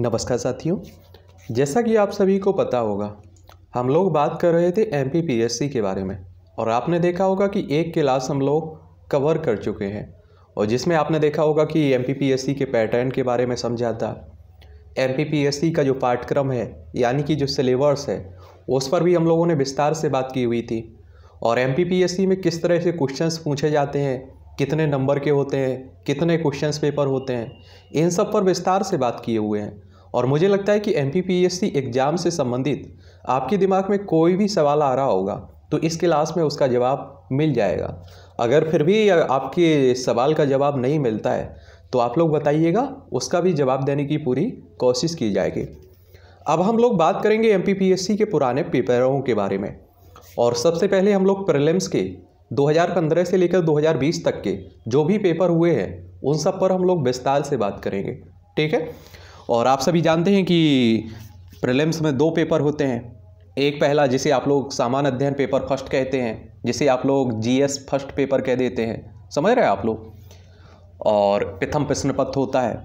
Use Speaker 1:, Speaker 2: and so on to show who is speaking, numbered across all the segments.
Speaker 1: नमस्कार साथियों जैसा कि आप सभी को पता होगा हम लोग बात कर रहे थे एम के बारे में और आपने देखा होगा कि एक क्लास हम लोग कवर कर चुके हैं और जिसमें आपने देखा होगा कि एम के पैटर्न के बारे में समझा था एम का जो पाठ्यक्रम है यानी कि जो सिलेबस है उस पर भी हम लोगों ने विस्तार से बात की हुई थी और एम में किस तरह से क्वेश्चंस पूछे जाते हैं कितने नंबर के होते हैं कितने क्वेश्चंस पेपर होते हैं इन सब पर विस्तार से बात किए हुए हैं और मुझे लगता है कि एम एग्ज़ाम से संबंधित आपके दिमाग में कोई भी सवाल आ रहा होगा तो इस क्लास में उसका जवाब मिल जाएगा अगर फिर भी आपके सवाल का जवाब नहीं मिलता है तो आप लोग बताइएगा उसका भी जवाब देने की पूरी कोशिश की जाएगी अब हम लोग बात करेंगे एम के पुराने पेपरों के बारे में और सबसे पहले हम लोग प्रलिम्स के 2015 से लेकर 2020 तक के जो भी पेपर हुए हैं उन सब पर हम लोग विस्तार से बात करेंगे ठीक है और आप सभी जानते हैं कि प्रिलिम्स में दो पेपर होते हैं एक पहला जिसे आप लोग सामान्य अध्ययन पेपर फर्स्ट कहते हैं जिसे आप लोग जीएस फर्स्ट पेपर कह देते हैं समझ रहे हैं आप लोग और प्रथम प्रश्न पत्र होता है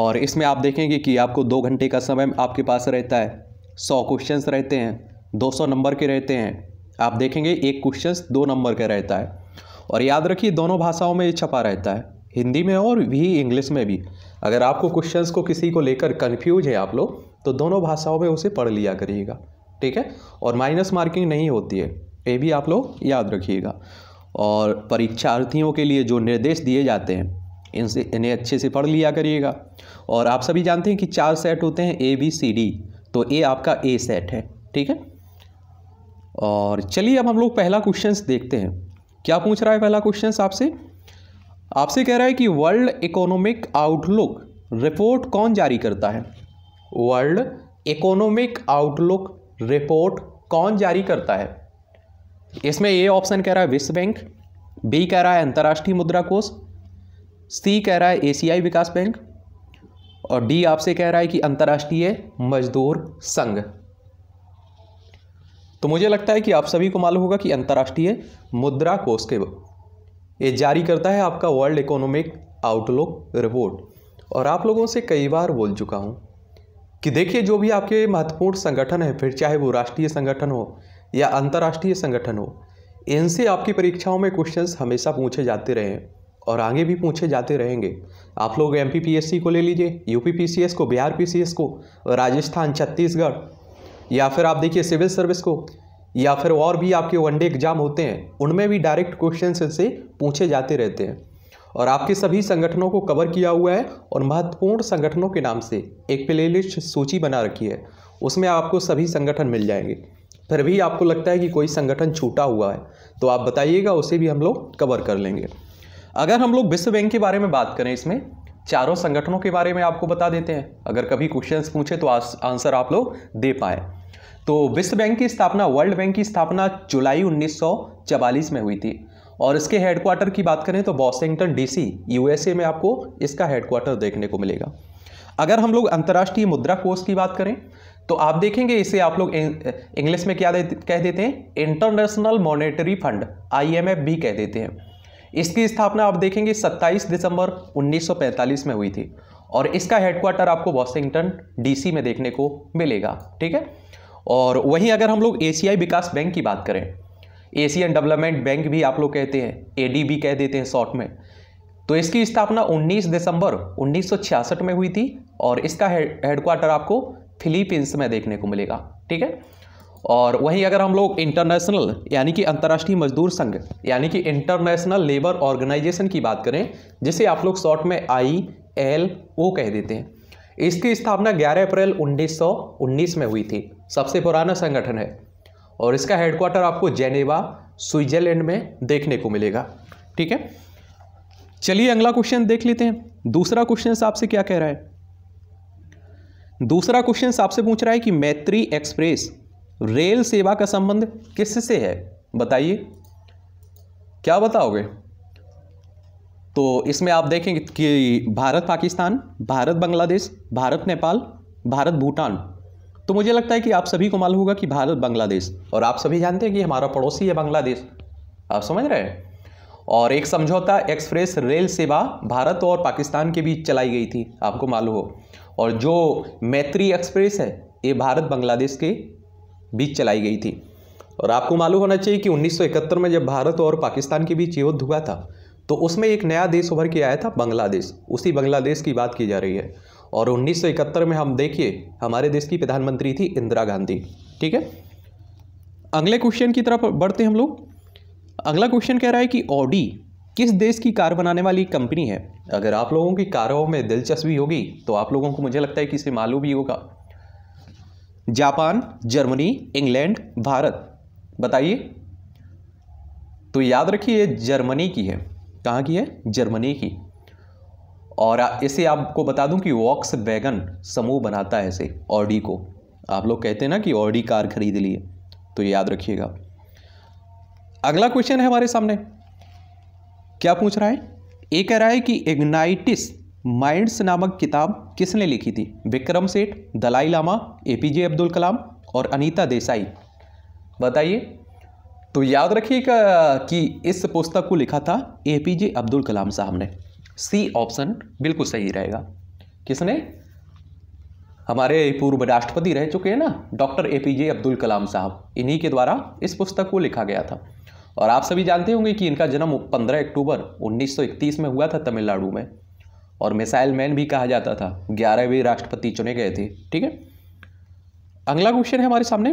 Speaker 1: और इसमें आप देखेंगे कि आपको दो घंटे का समय आपके पास रहता है सौ क्वेश्चंस रहते हैं दो सौ नंबर के रहते हैं आप देखेंगे एक क्वेश्चंस दो नंबर का रहता है और याद रखिए दोनों भाषाओं में ये छपा रहता है हिंदी में और भी इंग्लिश में भी अगर आपको क्वेश्चंस को किसी को लेकर कन्फ्यूज है आप लोग तो दोनों भाषाओं में उसे पढ़ लिया करिएगा ठीक है और माइनस मार्किंग नहीं होती है ये भी आप लोग याद रखिएगा और परीक्षार्थियों के लिए जो निर्देश दिए जाते हैं इनसे इन्हें अच्छे से पढ़ लिया करिएगा और आप सभी जानते हैं कि चार सेट होते हैं ए बी सी डी तो ए आपका ए सेट है ठीक है और चलिए अब हम लोग पहला क्वेश्चन देखते हैं क्या पूछ रहा है पहला क्वेश्चन आपसे आपसे कह रहा है कि वर्ल्ड इकोनॉमिक आउटलुक रिपोर्ट कौन जारी करता है वर्ल्ड इकोनॉमिक आउटलुक रिपोर्ट कौन जारी करता है इसमें ए ऑप्शन कह रहा है विश्व बैंक बी कह रहा है अंतर्राष्ट्रीय मुद्रा कोष सी कह रहा है एशियाई विकास बैंक और डी आपसे कह रहा है कि अंतर्राष्ट्रीय मजदूर संघ तो मुझे लगता है कि आप सभी को मालूम होगा कि अंतर्राष्ट्रीय मुद्रा कोष के ये जारी करता है आपका वर्ल्ड इकोनॉमिक आउटलुक रिपोर्ट और आप लोगों से कई बार बोल चुका हूँ कि देखिए जो भी आपके महत्वपूर्ण संगठन है फिर चाहे वो राष्ट्रीय संगठन हो या अंतर्राष्ट्रीय संगठन हो इनसे आपकी परीक्षाओं में क्वेश्चंस हमेशा पूछे जाते रहे और आगे भी पूछे जाते रहेंगे आप लोग एम को ले लीजिए यू को बिहार पी को राजस्थान छत्तीसगढ़ या फिर आप देखिए सिविल सर्विस को या फिर और भी आपके वनडे एग्जाम होते हैं उनमें भी डायरेक्ट क्वेश्चन से पूछे जाते रहते हैं और आपके सभी संगठनों को कवर किया हुआ है और महत्वपूर्ण संगठनों के नाम से एक प्लेलिस्ट सूची बना रखी है उसमें आपको सभी संगठन मिल जाएंगे फिर भी आपको लगता है कि कोई संगठन छूटा हुआ है तो आप बताइएगा उसे भी हम लोग कवर कर लेंगे अगर हम लोग विश्व बैंक के बारे में बात करें इसमें चारों संगठनों के बारे में आपको बता देते हैं अगर कभी क्वेश्चंस पूछे तो आंसर आप लोग दे पाएँ तो विश्व बैंक की स्थापना वर्ल्ड बैंक की स्थापना जुलाई उन्नीस में हुई थी और इसके हेडक्वार्टर की बात करें तो वॉशिंगटन डीसी यूएसए में आपको इसका हेडक्वार्टर देखने को मिलेगा अगर हम लोग अंतर्राष्ट्रीय मुद्रा कोष की बात करें तो आप देखेंगे इसे आप लोग इंग्लिश में क्या कह देते हैं इंटरनेशनल मॉनेटरी फंड आईएमएफ भी कह देते हैं इसकी स्थापना आप देखेंगे 27 दिसंबर 1945 में हुई थी और इसका हेडक्वार्टर आपको वॉशिंगटन डीसी में देखने को मिलेगा ठीक है और वहीं अगर हम लोग एशियाई विकास बैंक की बात करें एशियन डेवलपमेंट बैंक भी आप लोग कहते हैं भी कह देते हैं शॉर्ट में तो इसकी स्थापना 19 दिसंबर 1966 में हुई थी और इसका हेडक्वार्टर आपको फिलीपींस में देखने को मिलेगा ठीक है और वहीं अगर हम लोग इंटरनेशनल यानी कि अंतर्राष्ट्रीय मजदूर संघ यानी कि इंटरनेशनल लेबर ऑर्गेनाइजेशन की बात करें जिसे आप लोग शॉर्ट में आई एल ओ कह देते हैं इसकी स्थापना 11 अप्रैल 1919 में हुई थी सबसे पुराना संगठन है और इसका हेडक्वार्टर आपको जेनेवा स्विट्जरलैंड में देखने को मिलेगा ठीक है चलिए अगला क्वेश्चन देख लेते हैं दूसरा क्वेश्चन आपसे क्या कह रहा है दूसरा क्वेश्चन आपसे पूछ रहा है कि मैत्री एक्सप्रेस रेल सेवा का संबंध किससे है बताइए क्या बताओगे तो इसमें आप देखेंगे कि भारत पाकिस्तान भारत बांग्लादेश भारत नेपाल भारत भूटान तो मुझे लगता है कि आप सभी को मालूम होगा कि भारत बांग्लादेश और आप सभी जानते हैं कि हमारा पड़ोसी है बांग्लादेश आप समझ रहे हैं और एक समझौता एक्सप्रेस रेल सेवा भारत और पाकिस्तान के बीच चलाई गई थी आपको मालूम हो और जो मैत्री एक्सप्रेस है ये भारत बांग्लादेश के बीच चलाई गई थी और आपको मालूम होना चाहिए कि 1971 में जब भारत और पाकिस्तान के बीच युद्ध हुआ था तो उसमें एक नया देश उभर के आया था बांग्लादेश उसी बांग्लादेश की बात की जा रही है और 1971 में हम देखिए हमारे देश की प्रधानमंत्री थी इंदिरा गांधी ठीक है अगले क्वेश्चन की तरफ बढ़ते हैं हम लोग अगला क्वेश्चन कह रहा है कि ऑडी किस देश की कार बनाने वाली कंपनी है अगर आप लोगों की कारों में दिलचस्पी होगी तो आप लोगों को मुझे लगता है कि इसे मालूम ही होगा जापान जर्मनी इंग्लैंड भारत बताइए तो याद रखिए जर्मनी की है कहाँ की है जर्मनी की और इसे आपको बता दूं कि वॉक्स वैगन समूह बनाता है इसे ऑडी को आप लोग कहते हैं ना कि ऑडी कार खरीद लिए तो याद रखिएगा अगला क्वेश्चन है हमारे सामने क्या पूछ रहा है ये कह रहा है कि इग्नाइटिस माइंड्स नामक किताब किसने लिखी थी Vikram Seth Dalai Lama A P J Abdul Kalam और अनीता देसाई बताइए तो याद रखिएगा कि इस पुस्तक को लिखा था ए पी जे अब्दुल कलाम साहब ने सी ऑप्शन बिल्कुल सही रहेगा किसने हमारे पूर्व राष्ट्रपति रह चुके हैं ना doctor A P J Abdul Kalam sahab इन्हीं के द्वारा इस पुस्तक को लिखा गया था और आप सभी जानते होंगे कि इनका जन्म 15 अक्टूबर 1931 में हुआ था तमिलनाडु में और मिसाइल मैन भी कहा जाता था ग्यारहवें राष्ट्रपति चुने गए थे ठीक है अगला क्वेश्चन है हमारे सामने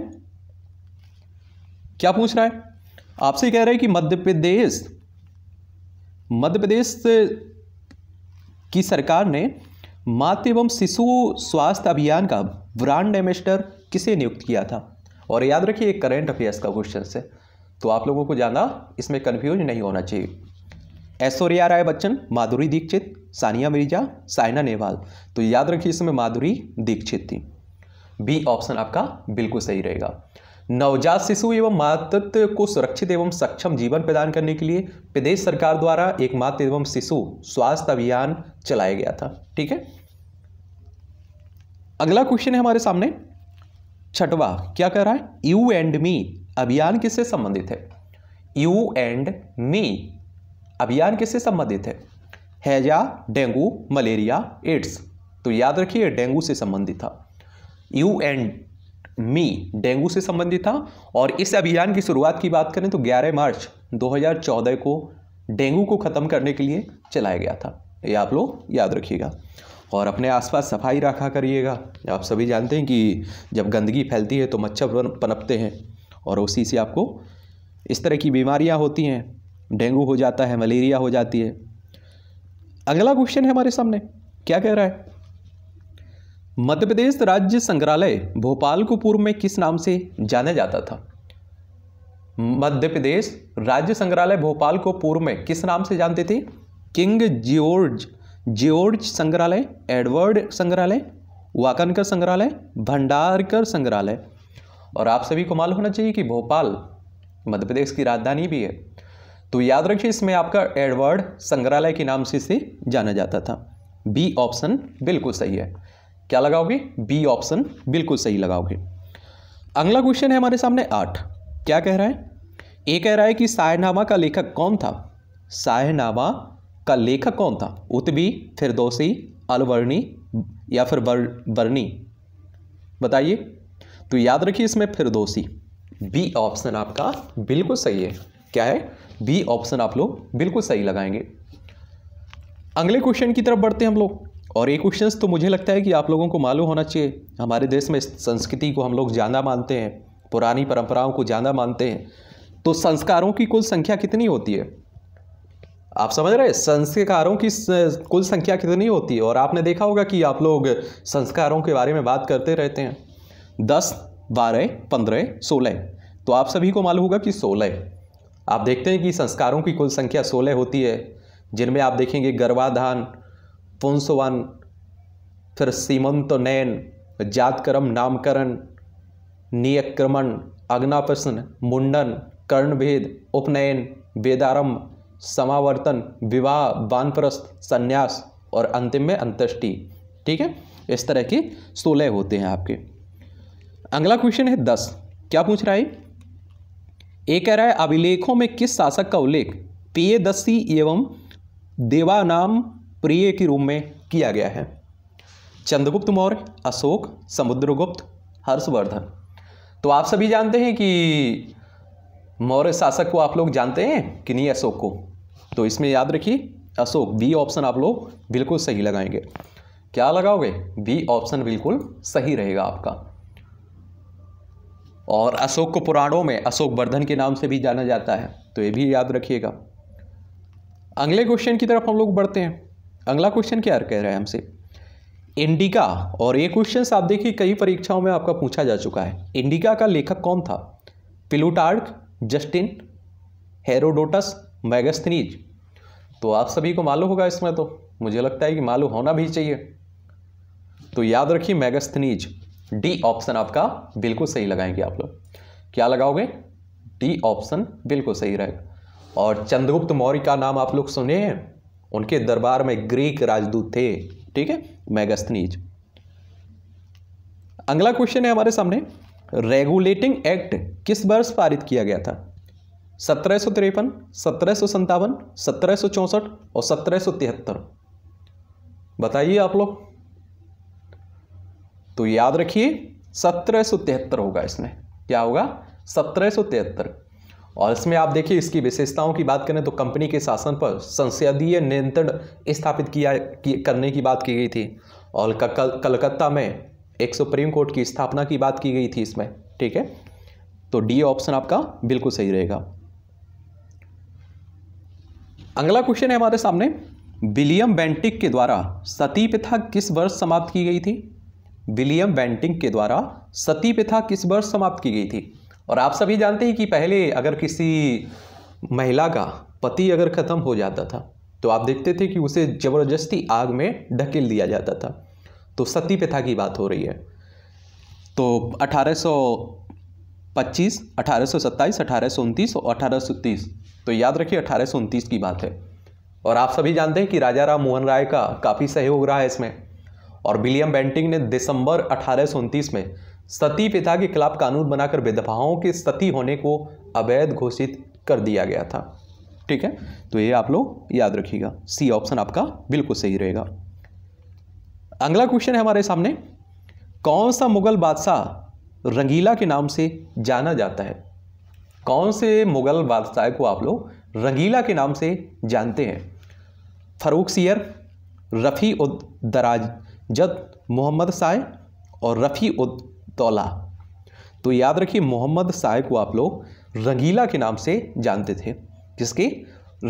Speaker 1: क्या पूछ रहा है आपसे कह रहे हैं कि मध्य प्रदेश मध्य प्रदेश कि सरकार ने मातृ एवं शिशु स्वास्थ्य अभियान का ब्रांड एम्बेसडर किसे नियुक्त किया था और याद रखिए एक करेंट अफेयर्स का क्वेश्चन से तो आप लोगों को ज़्यादा इसमें कन्फ्यूज नहीं होना चाहिए ऐश्वर्या राय बच्चन माधुरी दीक्षित सानिया मिर्जा साइना नेहवाल तो याद रखिए इसमें माधुरी दीक्षित थी बी ऑप्शन आपका बिल्कुल सही रहेगा नवजात शिशु एवं मातृत्व को सुरक्षित एवं सक्षम जीवन प्रदान करने के लिए प्रदेश सरकार द्वारा एक मातृ एवं शिशु स्वास्थ्य अभियान चलाया गया था ठीक है अगला क्वेश्चन है हमारे सामने छठवा क्या कह रहा है यू एंड मी अभियान किससे संबंधित है यू एंड मी अभियान किससे संबंधित है हैजा डेंगू मलेरिया एड्स तो याद रखिए डेंगू से संबंधित था यू एंड मी डेंगू से संबंधित था और इस अभियान की शुरुआत की बात करें तो 11 मार्च 2014 को डेंगू को ख़त्म करने के लिए चलाया गया था ये आप लोग याद रखिएगा और अपने आसपास सफाई रखा करिएगा आप सभी जानते हैं कि जब गंदगी फैलती है तो मच्छर पनपते हैं और उसी से आपको इस तरह की बीमारियां होती हैं डेंगू हो जाता है मलेरिया हो जाती है अगला क्वेश्चन है हमारे सामने क्या कह रहा है मध्य प्रदेश राज्य संग्रहालय भोपाल को पूर्व में किस नाम से जाना जाता था मध्य प्रदेश राज्य संग्रहालय भोपाल को पूर्व में किस नाम से जानते थे किंग जियोर्ज जियोर्ज संग्रहालय एडवर्ड संग्रहालय वाकनकर संग्रहालय भंडारकर संग्रहालय और आप सभी को मालूम होना चाहिए कि भोपाल मध्य प्रदेश की राजधानी भी है तो याद रखिए इसमें आपका एडवर्ड संग्रहालय के नाम से इसे जाना जाता था बी ऑप्शन बिल्कुल सही है क्या लगाओगे बी ऑप्शन बिल्कुल सही लगाओगे अगला क्वेश्चन है हमारे सामने आठ क्या कह रहा है ये कह रहा है कि सायनामा का लेखक कौन था सायनामा का लेखक कौन था उतबी फिरदोसी अलवर्णी या फिर वर्णी बताइए तो याद रखिए इसमें फिरदोसी बी ऑप्शन आपका बिल्कुल सही है क्या है बी ऑप्शन आप लोग बिल्कुल सही लगाएंगे अगले क्वेश्चन की तरफ बढ़ते हैं हम लोग और ये क्वेश्चंस तो मुझे लगता है कि आप लोगों को मालूम होना चाहिए हमारे देश में संस्कृति को हम लोग ज़्यादा मानते हैं पुरानी परंपराओं को ज़्यादा मानते हैं तो संस्कारों की कुल संख्या कितनी होती है आप समझ रहे हैं संस्कारों की कुल संख्या कितनी होती है और आपने देखा होगा कि आप लोग संस्कारों के बारे में बात करते रहते हैं दस बारह पंद्रह सोलह तो आप सभी को मालूम होगा कि सोलह आप देखते हैं कि संस्कारों की कुल संख्या सोलह होती है जिनमें आप देखेंगे गर्भाधान पुंसवन फिर सीमंत नयन जातक्रम नामकरण नियक्रमण प्रश्न मुंडन कर्णभेद उपनयन वेदारंभ समावर्तन विवाह बानप्रस्थ संन्यास और अंतिम में अंत्येष्टि ठीक है इस तरह के सोलह होते हैं आपके अगला क्वेश्चन है दस क्या पूछ रहा है ये कह रहा है अभिलेखों में किस शासक का उल्लेख पेयदसी एवं देवानाम प्रिय के रूप में किया गया है चंद्रगुप्त मौर्य अशोक समुद्रगुप्त हर्षवर्धन तो आप सभी जानते हैं कि मौर्य शासक को आप लोग जानते हैं कि नहीं अशोक को तो इसमें याद रखिए अशोक बी ऑप्शन आप लोग बिल्कुल सही लगाएंगे क्या लगाओगे बी ऑप्शन बिल्कुल सही रहेगा आपका और अशोक को पुराणों में अशोक वर्धन के नाम से भी जाना जाता है तो ये भी याद रखिएगा अगले क्वेश्चन की तरफ हम लोग बढ़ते हैं अगला क्वेश्चन क्या कह रहे हैं हमसे इंडिका और ये क्वेश्चन आप देखिए कई परीक्षाओं में आपका पूछा जा चुका है इंडिका का लेखक कौन था प्लूटार्क जस्टिन हेरोडोटस मैगस्थनीज तो आप सभी को मालूम होगा इसमें तो मुझे लगता है कि मालूम होना भी चाहिए तो याद रखिए मैगस्थनीज डी ऑप्शन आपका बिल्कुल सही लगाएंगे आप लोग क्या लगाओगे डी ऑप्शन बिल्कुल सही रहेगा और चंद्रगुप्त मौर्य का नाम आप लोग सुने हैं उनके दरबार में ग्रीक राजदूत थे ठीक है मैगस्तनीज अगला क्वेश्चन है हमारे सामने रेगुलेटिंग एक्ट किस वर्ष पारित किया गया था सत्रह सौ तिरपन सत्रह सौ संतावन सत्रह सौ चौंसठ और सत्रह सौ तिहत्तर बताइए आप लोग तो याद रखिए सत्रह सौ तिहत्तर होगा इसमें क्या होगा सत्रह सौ तिहत्तर और इसमें आप देखिए इसकी विशेषताओं की बात करें तो कंपनी के शासन पर संसदीय नियंत्रण स्थापित किया कि, करने की बात की गई थी और कल, कलकत्ता में एक सुप्रीम कोर्ट की स्थापना की बात की गई थी इसमें ठीक है तो डी ऑप्शन आपका बिल्कुल सही रहेगा अगला क्वेश्चन है हमारे सामने विलियम बैंटिक के द्वारा सती प्रथा किस वर्ष समाप्त की गई थी विलियम बैंटिक के द्वारा सती प्रथा किस वर्ष समाप्त की गई थी और आप सभी जानते हैं कि पहले अगर किसी महिला का पति अगर ख़त्म हो जाता था तो आप देखते थे कि उसे ज़बरदस्ती आग में ढकेल दिया जाता था तो सती प्रथा की बात हो रही है तो 1825, 1827, 1829 और 1830 तो याद रखिए 1829 की बात है और आप सभी जानते हैं कि राजा राम मोहन राय का काफ़ी सहयोग रहा है इसमें और विलियम बेंटिंग ने दिसंबर अठारह में सती पिता के खिलाफ कानून बनाकर विधवाओं के सती होने को अवैध घोषित कर दिया गया था ठीक है तो ये आप लोग याद रखिएगा सी ऑप्शन आपका बिल्कुल सही रहेगा अगला क्वेश्चन है हमारे सामने कौन सा मुगल बादशाह रंगीला के नाम से जाना जाता है कौन से मुगल बादशाह को आप लोग रंगीला के नाम से जानते हैं फरूक सियर रफ़ी उद दराज मोहम्मद साय और रफ़ी उद तोला तो याद रखिए मोहम्मद साहेब को आप लोग रंगीला के नाम से जानते थे जिसके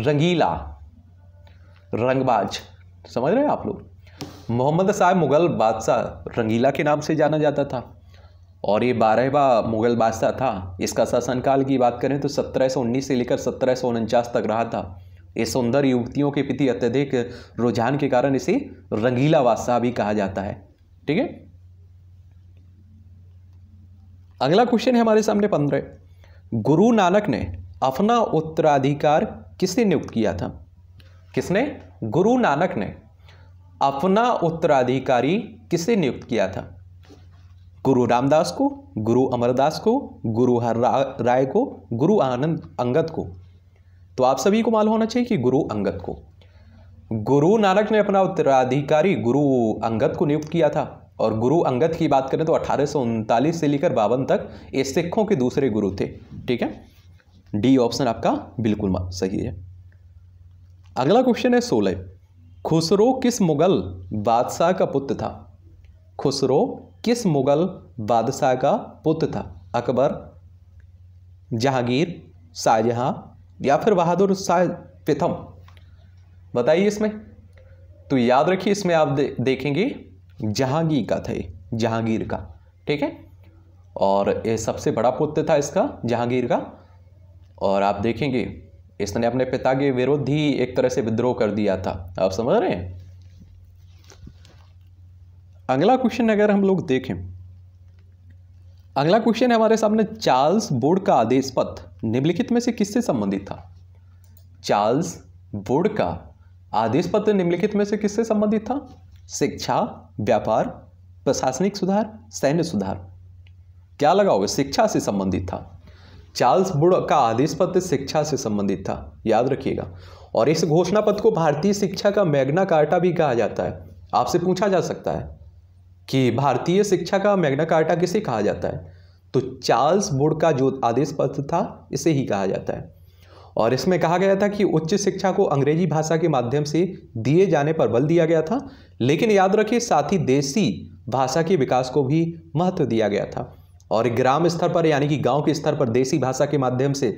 Speaker 1: रंगीला रंगबाज समझ रहे हैं आप लोग मोहम्मद साहेब मुगल बादशाह रंगीला के नाम से जाना जाता था और ये बारहवा मुगल बादशाह था इसका शासनकाल की बात करें तो 1719 से लेकर सत्रह तक रहा था ये सुंदर युवतियों के प्रति अत्यधिक रुझान के कारण इसे रंगीला बादशाह भी कहा जाता है ठीक है अगला क्वेश्चन है हमारे सामने पंद्रह गुरु नानक ने अपना उत्तराधिकार किसने नियुक्त किया था किसने गुरु नानक ने अपना उत्तराधिकारी किसे नियुक्त किया था गुरु रामदास को गुरु अमरदास को गुरु हर राय को गुरु आनंद अंगत को तो आप सभी को मालूम होना चाहिए कि गुरु अंगद को गुरु नानक ने अपना उत्तराधिकारी गुरु अंगद को नियुक्त किया था और गुरु अंगद की बात करें तो अठारह से लेकर बावन तक ये सिखों के दूसरे गुरु थे ठीक है डी ऑप्शन आपका बिल्कुल सही है अगला क्वेश्चन है सोलह खुसरो किस मुगल बादशाह का पुत्र था खुसरो किस मुगल बादशाह का पुत्र था अकबर जहांगीर शाहजहां या फिर बहादुर शाह प्रथम बताइए इसमें तो याद रखिए इसमें आप दे, देखेंगे जहांगीर का था जहांगीर का ठीक है और ये सबसे बड़ा पुत्र था इसका जहांगीर का और आप देखेंगे इसने अपने पिता के विरुद्ध ही एक तरह से विद्रोह कर दिया था आप समझ रहे हैं अगला क्वेश्चन अगर हम लोग देखें अगला क्वेश्चन है हमारे सामने चार्ल्स बोर्ड का आदेश पत्र निम्नलिखित में से किससे संबंधित था चार्ल्स बोर्ड का आदेश पत्र निम्नलिखित में से किससे संबंधित था शिक्षा व्यापार प्रशासनिक सुधार सैन्य सुधार क्या लगा शिक्षा से संबंधित था चार्ल्स बुड का आदेश पत्र शिक्षा से संबंधित था याद रखिएगा और इस घोषणा पत्र को भारतीय शिक्षा का मैग्ना कार्टा भी कहा जाता है आपसे पूछा जा सकता है कि भारतीय शिक्षा का मैग्ना कार्टा किसे कहा जाता है तो चार्ल्स बुड का जो आदेश पत्र था इसे ही कहा जाता है और इसमें कहा गया था कि उच्च शिक्षा को अंग्रेजी भाषा के माध्यम से दिए जाने पर बल दिया गया था लेकिन याद रखिए साथ ही देसी भाषा के विकास को भी महत्व दिया गया था और ग्राम स्तर पर यानी कि गांव के स्तर पर देसी भाषा के माध्यम से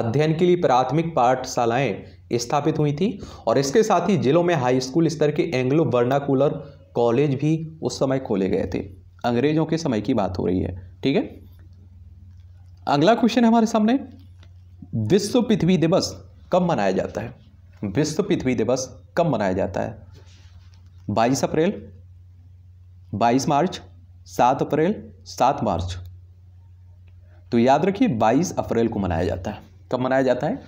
Speaker 1: अध्ययन के लिए प्राथमिक पाठशालाएं स्थापित हुई थी और इसके साथ ही जिलों में हाई स्कूल स्तर के एंग्लो वर्नाकुलर कॉलेज भी उस समय खोले गए थे अंग्रेजों के समय की बात हो रही है ठीक है अगला क्वेश्चन हमारे सामने विश्व पृथ्वी दिवस कब मनाया जाता है विश्व पृथ्वी दिवस कब मनाया जाता है 22 अप्रैल 22 मार्च 7 अप्रैल 7 मार्च तो याद रखिए 22 अप्रैल को मनाया जाता है कब मनाया जाता है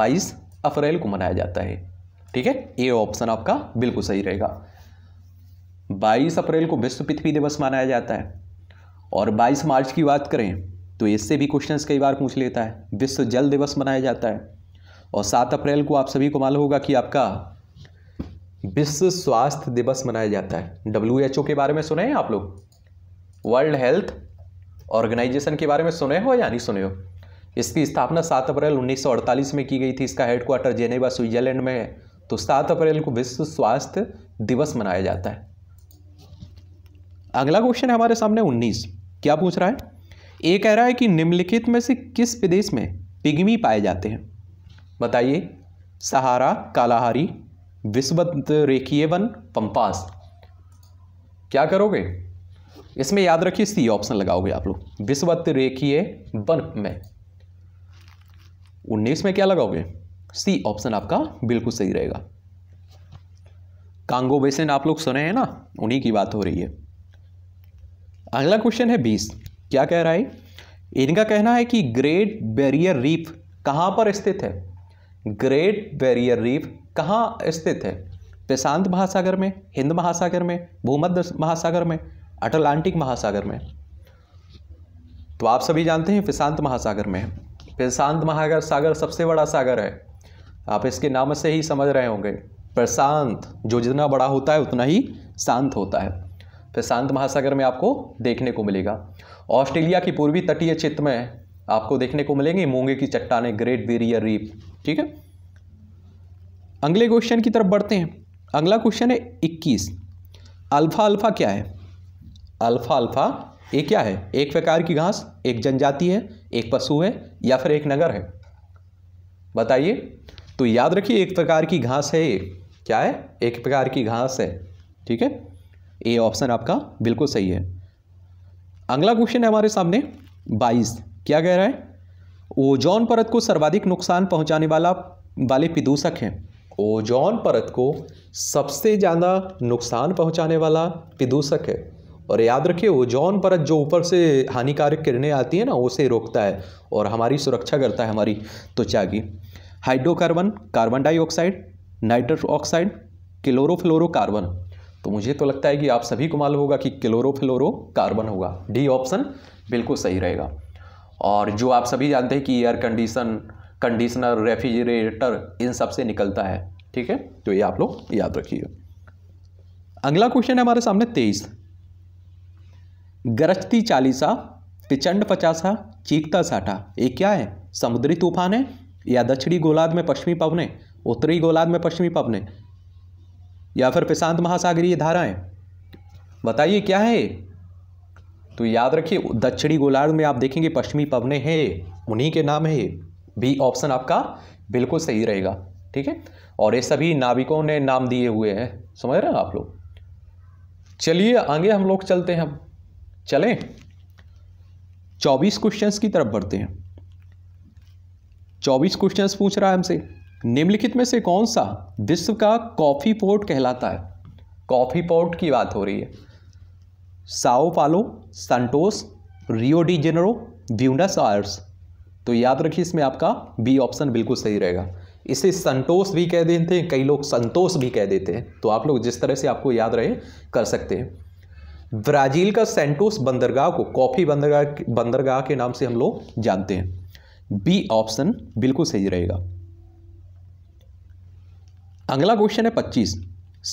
Speaker 1: 22 अप्रैल को मनाया जाता है ठीक है ए ऑप्शन आपका बिल्कुल सही रहेगा 22 अप्रैल को विश्व पृथ्वी दिवस मनाया जाता है और 22 मार्च की बात करें तो इससे भी क्वेश्चंस कई बार पूछ लेता है विश्व जल दिवस मनाया जाता है और सात अप्रैल को आप सभी को मालूम होगा कि आपका विश्व स्वास्थ्य दिवस मनाया जाता है डब्ल्यू के बारे में सुने हैं आप लोग वर्ल्ड हेल्थ ऑर्गेनाइजेशन के बारे में सुने हो या नहीं सुने हो इसकी स्थापना सात अप्रैल 1948 में की गई थी इसका हेडक्वार्टर जेनेवा स्विट्जरलैंड में है तो सात अप्रैल को विश्व स्वास्थ्य दिवस मनाया जाता है अगला क्वेश्चन है हमारे सामने उन्नीस क्या पूछ रहा है ए कह रहा है कि निम्नलिखित में से किस प्रदेश में पिग्मी पाए जाते हैं बताइए सहारा कालाहारी विश्वत रेखीय वन पंपास क्या करोगे इसमें याद रखिए सी ऑप्शन लगाओगे आप लोग विश्वत रेखीय वन में उन्नीस में क्या लगाओगे सी ऑप्शन आपका बिल्कुल सही रहेगा कांगो बेसिन आप लोग सुने हैं ना उन्हीं की बात हो रही है अगला क्वेश्चन है बीस क्या कह रहा है इनका कहना है कि ग्रेट बैरियर रीफ कहाँ पर स्थित है ग्रेट बैरियर रीफ कहाँ स्थित है प्रशांत महासागर में हिंद महासागर में भूमध्य महासागर में अटलांटिक महासागर में तो आप सभी जानते हैं प्रशांत महासागर में प्रशांत महासागर सागर सबसे बड़ा सागर है आप इसके नाम से ही समझ रहे होंगे प्रशांत जो जितना बड़ा होता है उतना ही शांत होता है प्रशांत महासागर में आपको देखने को मिलेगा ऑस्ट्रेलिया की पूर्वी तटीय क्षेत्र में आपको देखने को मिलेंगे मूंगे की चट्टाने ग्रेट बेरियर रीप ठीक है अगले क्वेश्चन की तरफ बढ़ते हैं अगला क्वेश्चन है इक्कीस अल्फा अल्फा क्या है अल्फा अल्फा ये क्या है एक प्रकार की घास एक जनजाति है एक पशु है या फिर एक नगर है बताइए तो याद रखिए एक प्रकार की घास है ये क्या है एक प्रकार की घास है ठीक है ए ऑप्शन आपका बिल्कुल सही है अगला क्वेश्चन है हमारे सामने बाईस क्या कह रहा है ओजोन परत को सर्वाधिक नुकसान पहुंचाने वाला वाले प्रदूषक हैं ओजोन परत को सबसे ज़्यादा नुकसान पहुंचाने वाला प्रदूषक है और याद रखिए ओजोन परत जो ऊपर से हानिकारक किरणें आती है ना उसे रोकता है और हमारी सुरक्षा करता है हमारी त्वचा तो की hydrocarbon carbon dioxide nitrous oxide chlorofluorocarbon तो मुझे तो लगता है कि आप सभी को मालूम होगा कि फ्लोरो कार्बन होगा डी ऑप्शन बिल्कुल सही रहेगा और जो आप सभी जानते हैं कि एयर कंडीशन कंडीशनर रेफ्रिजरेटर इन सब से निकलता है ठीक है तो ये आप लोग याद रखिए अगला क्वेश्चन है हमारे सामने तेईस गरजती चालीसा प्रचंड पचासा चीखता साठा ये क्या है समुद्री तूफान है या दक्षिणी गोलाद में पश्चिमी पवन है उत्तरी गोलाद में पश्चिमी पवन है या फिर प्रशांत महासागरीय धाराएं बताइए क्या है तो याद रखिए दक्षिणी गोलार्ध में आप देखेंगे पश्चिमी पवने हैं उन्हीं के नाम है बी ऑप्शन आपका बिल्कुल सही रहेगा ठीक है और ये सभी नाविकों ने नाम दिए हुए हैं समझ रहे हैं आप लोग चलिए आगे हम लोग चलते हैं हम चलें चौबीस क्वेश्चंस की तरफ बढ़ते हैं चौबीस क्वेश्चंस पूछ रहा है हमसे निम्नलिखित में से कौन सा विश्व का कॉफ़ी पोर्ट कहलाता है कॉफ़ी पोर्ट की बात हो रही है Sao Paulo Santos Rio de Janeiro Buenos Aires तो याद रखिए इसमें आपका बी ऑप्शन बिल्कुल सही रहेगा इसे संतोष भी कह देते हैं कई लोग संतोष भी कह देते हैं तो आप लोग जिस तरह से आपको याद रहे कर सकते हैं ब्राज़ील का सेंटोस बंदरगाह को कॉफ़ी बंदरगाह बंदरगाह के नाम से हम लोग जानते हैं बी ऑप्शन बिल्कुल सही रहेगा अगला क्वेश्चन है पच्चीस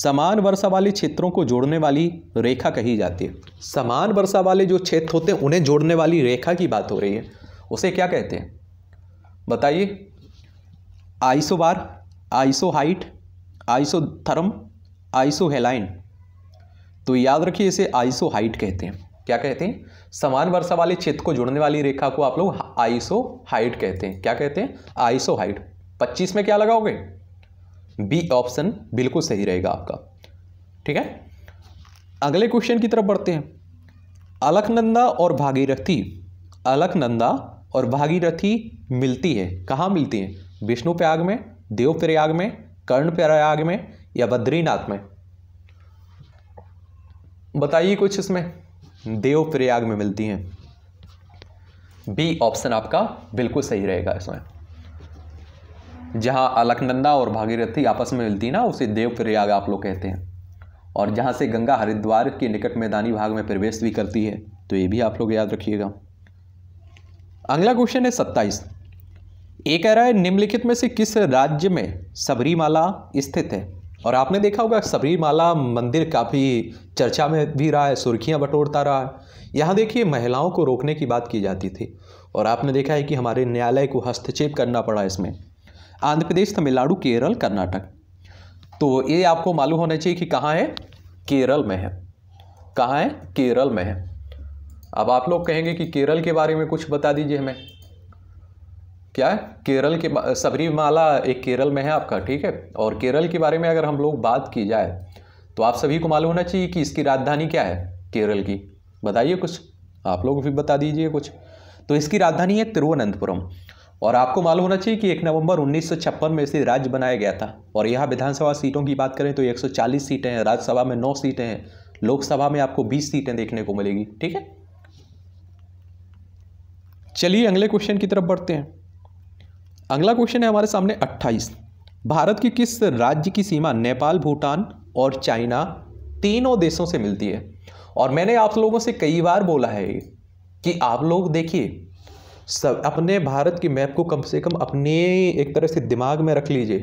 Speaker 1: समान वर्षा वाले क्षेत्रों को जोड़ने वाली रेखा कही जाती है समान वर्षा वाले जो क्षेत्र होते हैं उन्हें जोड़ने वाली रेखा की बात हो रही है उसे क्या कहते हैं बताइए isobar isohyet therm isohaline तो याद रखिए इसे आइसो हाइट कहते हैं क्या कहते हैं समान वर्षा वाले क्षेत्र को जोड़ने वाली रेखा को आप लोग आइसो हाइट कहते हैं क्या कहते हैं आइसो हाइट पच्चीस में क्या लगाओगे बी ऑप्शन बिल्कुल सही रहेगा आपका ठीक है अगले क्वेश्चन की तरफ बढ़ते हैं अलकनंदा और भागीरथी अलकनंदा और भागीरथी मिलती है कहाँ मिलती है विष्णु प्रयाग में देव प्रयाग में कर्ण प्रयाग में या बद्रीनाथ में बताइए कुछ इसमें देव प्रयाग में मिलती हैं बी ऑप्शन आपका बिल्कुल सही रहेगा इसमें जहाँ अलकनंदा और भागीरथी आपस में मिलती ना उसे देव प्रयाग आप लोग कहते हैं और जहाँ से गंगा हरिद्वार के निकट मैदानी भाग में प्रवेश भी करती है तो ये भी आप लोग याद रखिएगा अगला क्वेश्चन है सत्ताईस ये कह रहा है निम्नलिखित में से किस राज्य में सबरीमाला स्थित है और आपने देखा होगा सबरीमाला मंदिर काफ़ी चर्चा में भी रहा है सुर्खियां बटोरता रहा है यहाँ देखिए महिलाओं को रोकने की बात की जाती थी और आपने देखा है कि हमारे न्यायालय को हस्तक्षेप करना पड़ा इसमें आंध्र प्रदेश तमिलनाडु केरल कर्नाटक तो ये आपको मालूम होना चाहिए कि कहाँ है केरल में है कहाँ है केरल में है अब आप लोग कहेंगे कि केरल के बारे में कुछ बता दीजिए हमें क्या है केरल के सबरीमाला एक केरल में है आपका ठीक है और केरल के बारे में अगर हम लोग बात की जाए तो आप सभी को मालूम होना चाहिए कि इसकी राजधानी क्या है केरल की बताइए कुछ आप लोग भी बता दीजिए कुछ तो इसकी राजधानी है तिरुवनंतपुरम और आपको मालूम होना चाहिए कि एक नवंबर उन्नीस में इसे राज्य बनाया गया था और यहाँ विधानसभा सीटों की बात करें तो 140 सीटें हैं राज्यसभा में 9 सीटें हैं लोकसभा में आपको 20 सीटें देखने को मिलेगी ठीक है चलिए अगले क्वेश्चन की तरफ बढ़ते हैं अगला क्वेश्चन है हमारे सामने 28 भारत की किस राज्य की सीमा नेपाल भूटान और चाइना तीनों देशों से मिलती है और मैंने आप लोगों से कई बार बोला है कि आप लोग देखिए सब अपने भारत की मैप को कम से कम अपने एक तरह से दिमाग में रख लीजिए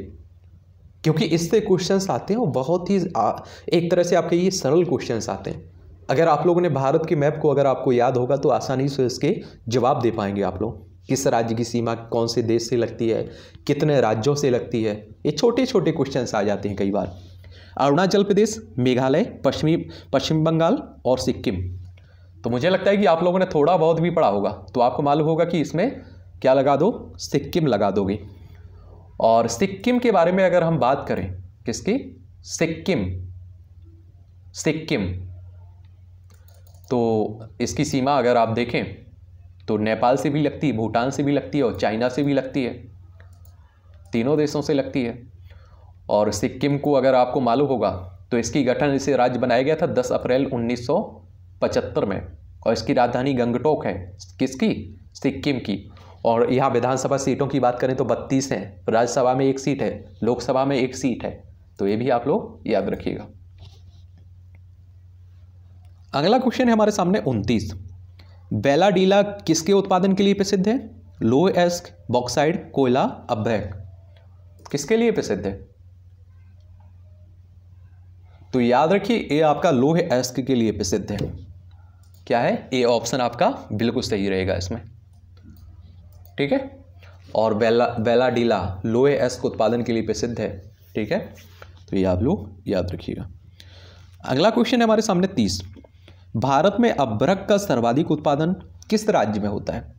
Speaker 1: क्योंकि इससे क्वेश्चन आते हैं और बहुत ही एक तरह से आपके ये सरल क्वेश्चन आते हैं अगर आप लोगों ने भारत की मैप को अगर आपको याद होगा तो आसानी से इसके जवाब दे पाएंगे आप लोग किस राज्य की सीमा कौन से देश से लगती है कितने राज्यों से लगती है ये छोटे छोटे क्वेश्चन आ जाते हैं कई बार अरुणाचल प्रदेश मेघालय पश्चिमी पश्चिम बंगाल और सिक्किम तो मुझे लगता है कि आप लोगों ने थोड़ा बहुत भी पढ़ा होगा तो आपको मालूम होगा कि इसमें क्या लगा दो सिक्किम लगा दोगे और सिक्किम के बारे में अगर हम बात करें किसकी सिक्किम सिक्किम तो इसकी सीमा अगर आप देखें तो नेपाल से भी लगती है भूटान से भी लगती है और चाइना से भी लगती है तीनों देशों से लगती है और सिक्किम को अगर आपको मालूम होगा तो इसकी गठन इसे राज्य बनाया गया था 10 अप्रैल उन्नीस पचहत्तर में और इसकी राजधानी गंगटोक है किसकी सिक्किम की और यहाँ विधानसभा सीटों की बात करें तो 32 हैं राज्यसभा में एक सीट है लोकसभा में एक सीट है तो ये भी आप लोग याद रखिएगा अगला क्वेश्चन है हमारे सामने उनतीस बेलाडीला किसके उत्पादन के लिए प्रसिद्ध है लो एस्क बॉक्साइड कोयला अभ्यक किसके लिए प्रसिद्ध है तो याद रखिए ये आपका लोह एस्क के लिए प्रसिद्ध है क्या है ए ऑप्शन आपका बिल्कुल सही रहेगा इसमें ठीक है और बेला बेलाडीला लोहे एस के उत्पादन के लिए प्रसिद्ध है ठीक है तो ये आप लोग याद रखिएगा अगला क्वेश्चन है हमारे सामने तीस भारत में अभ्रक का सर्वाधिक उत्पादन किस राज्य में होता है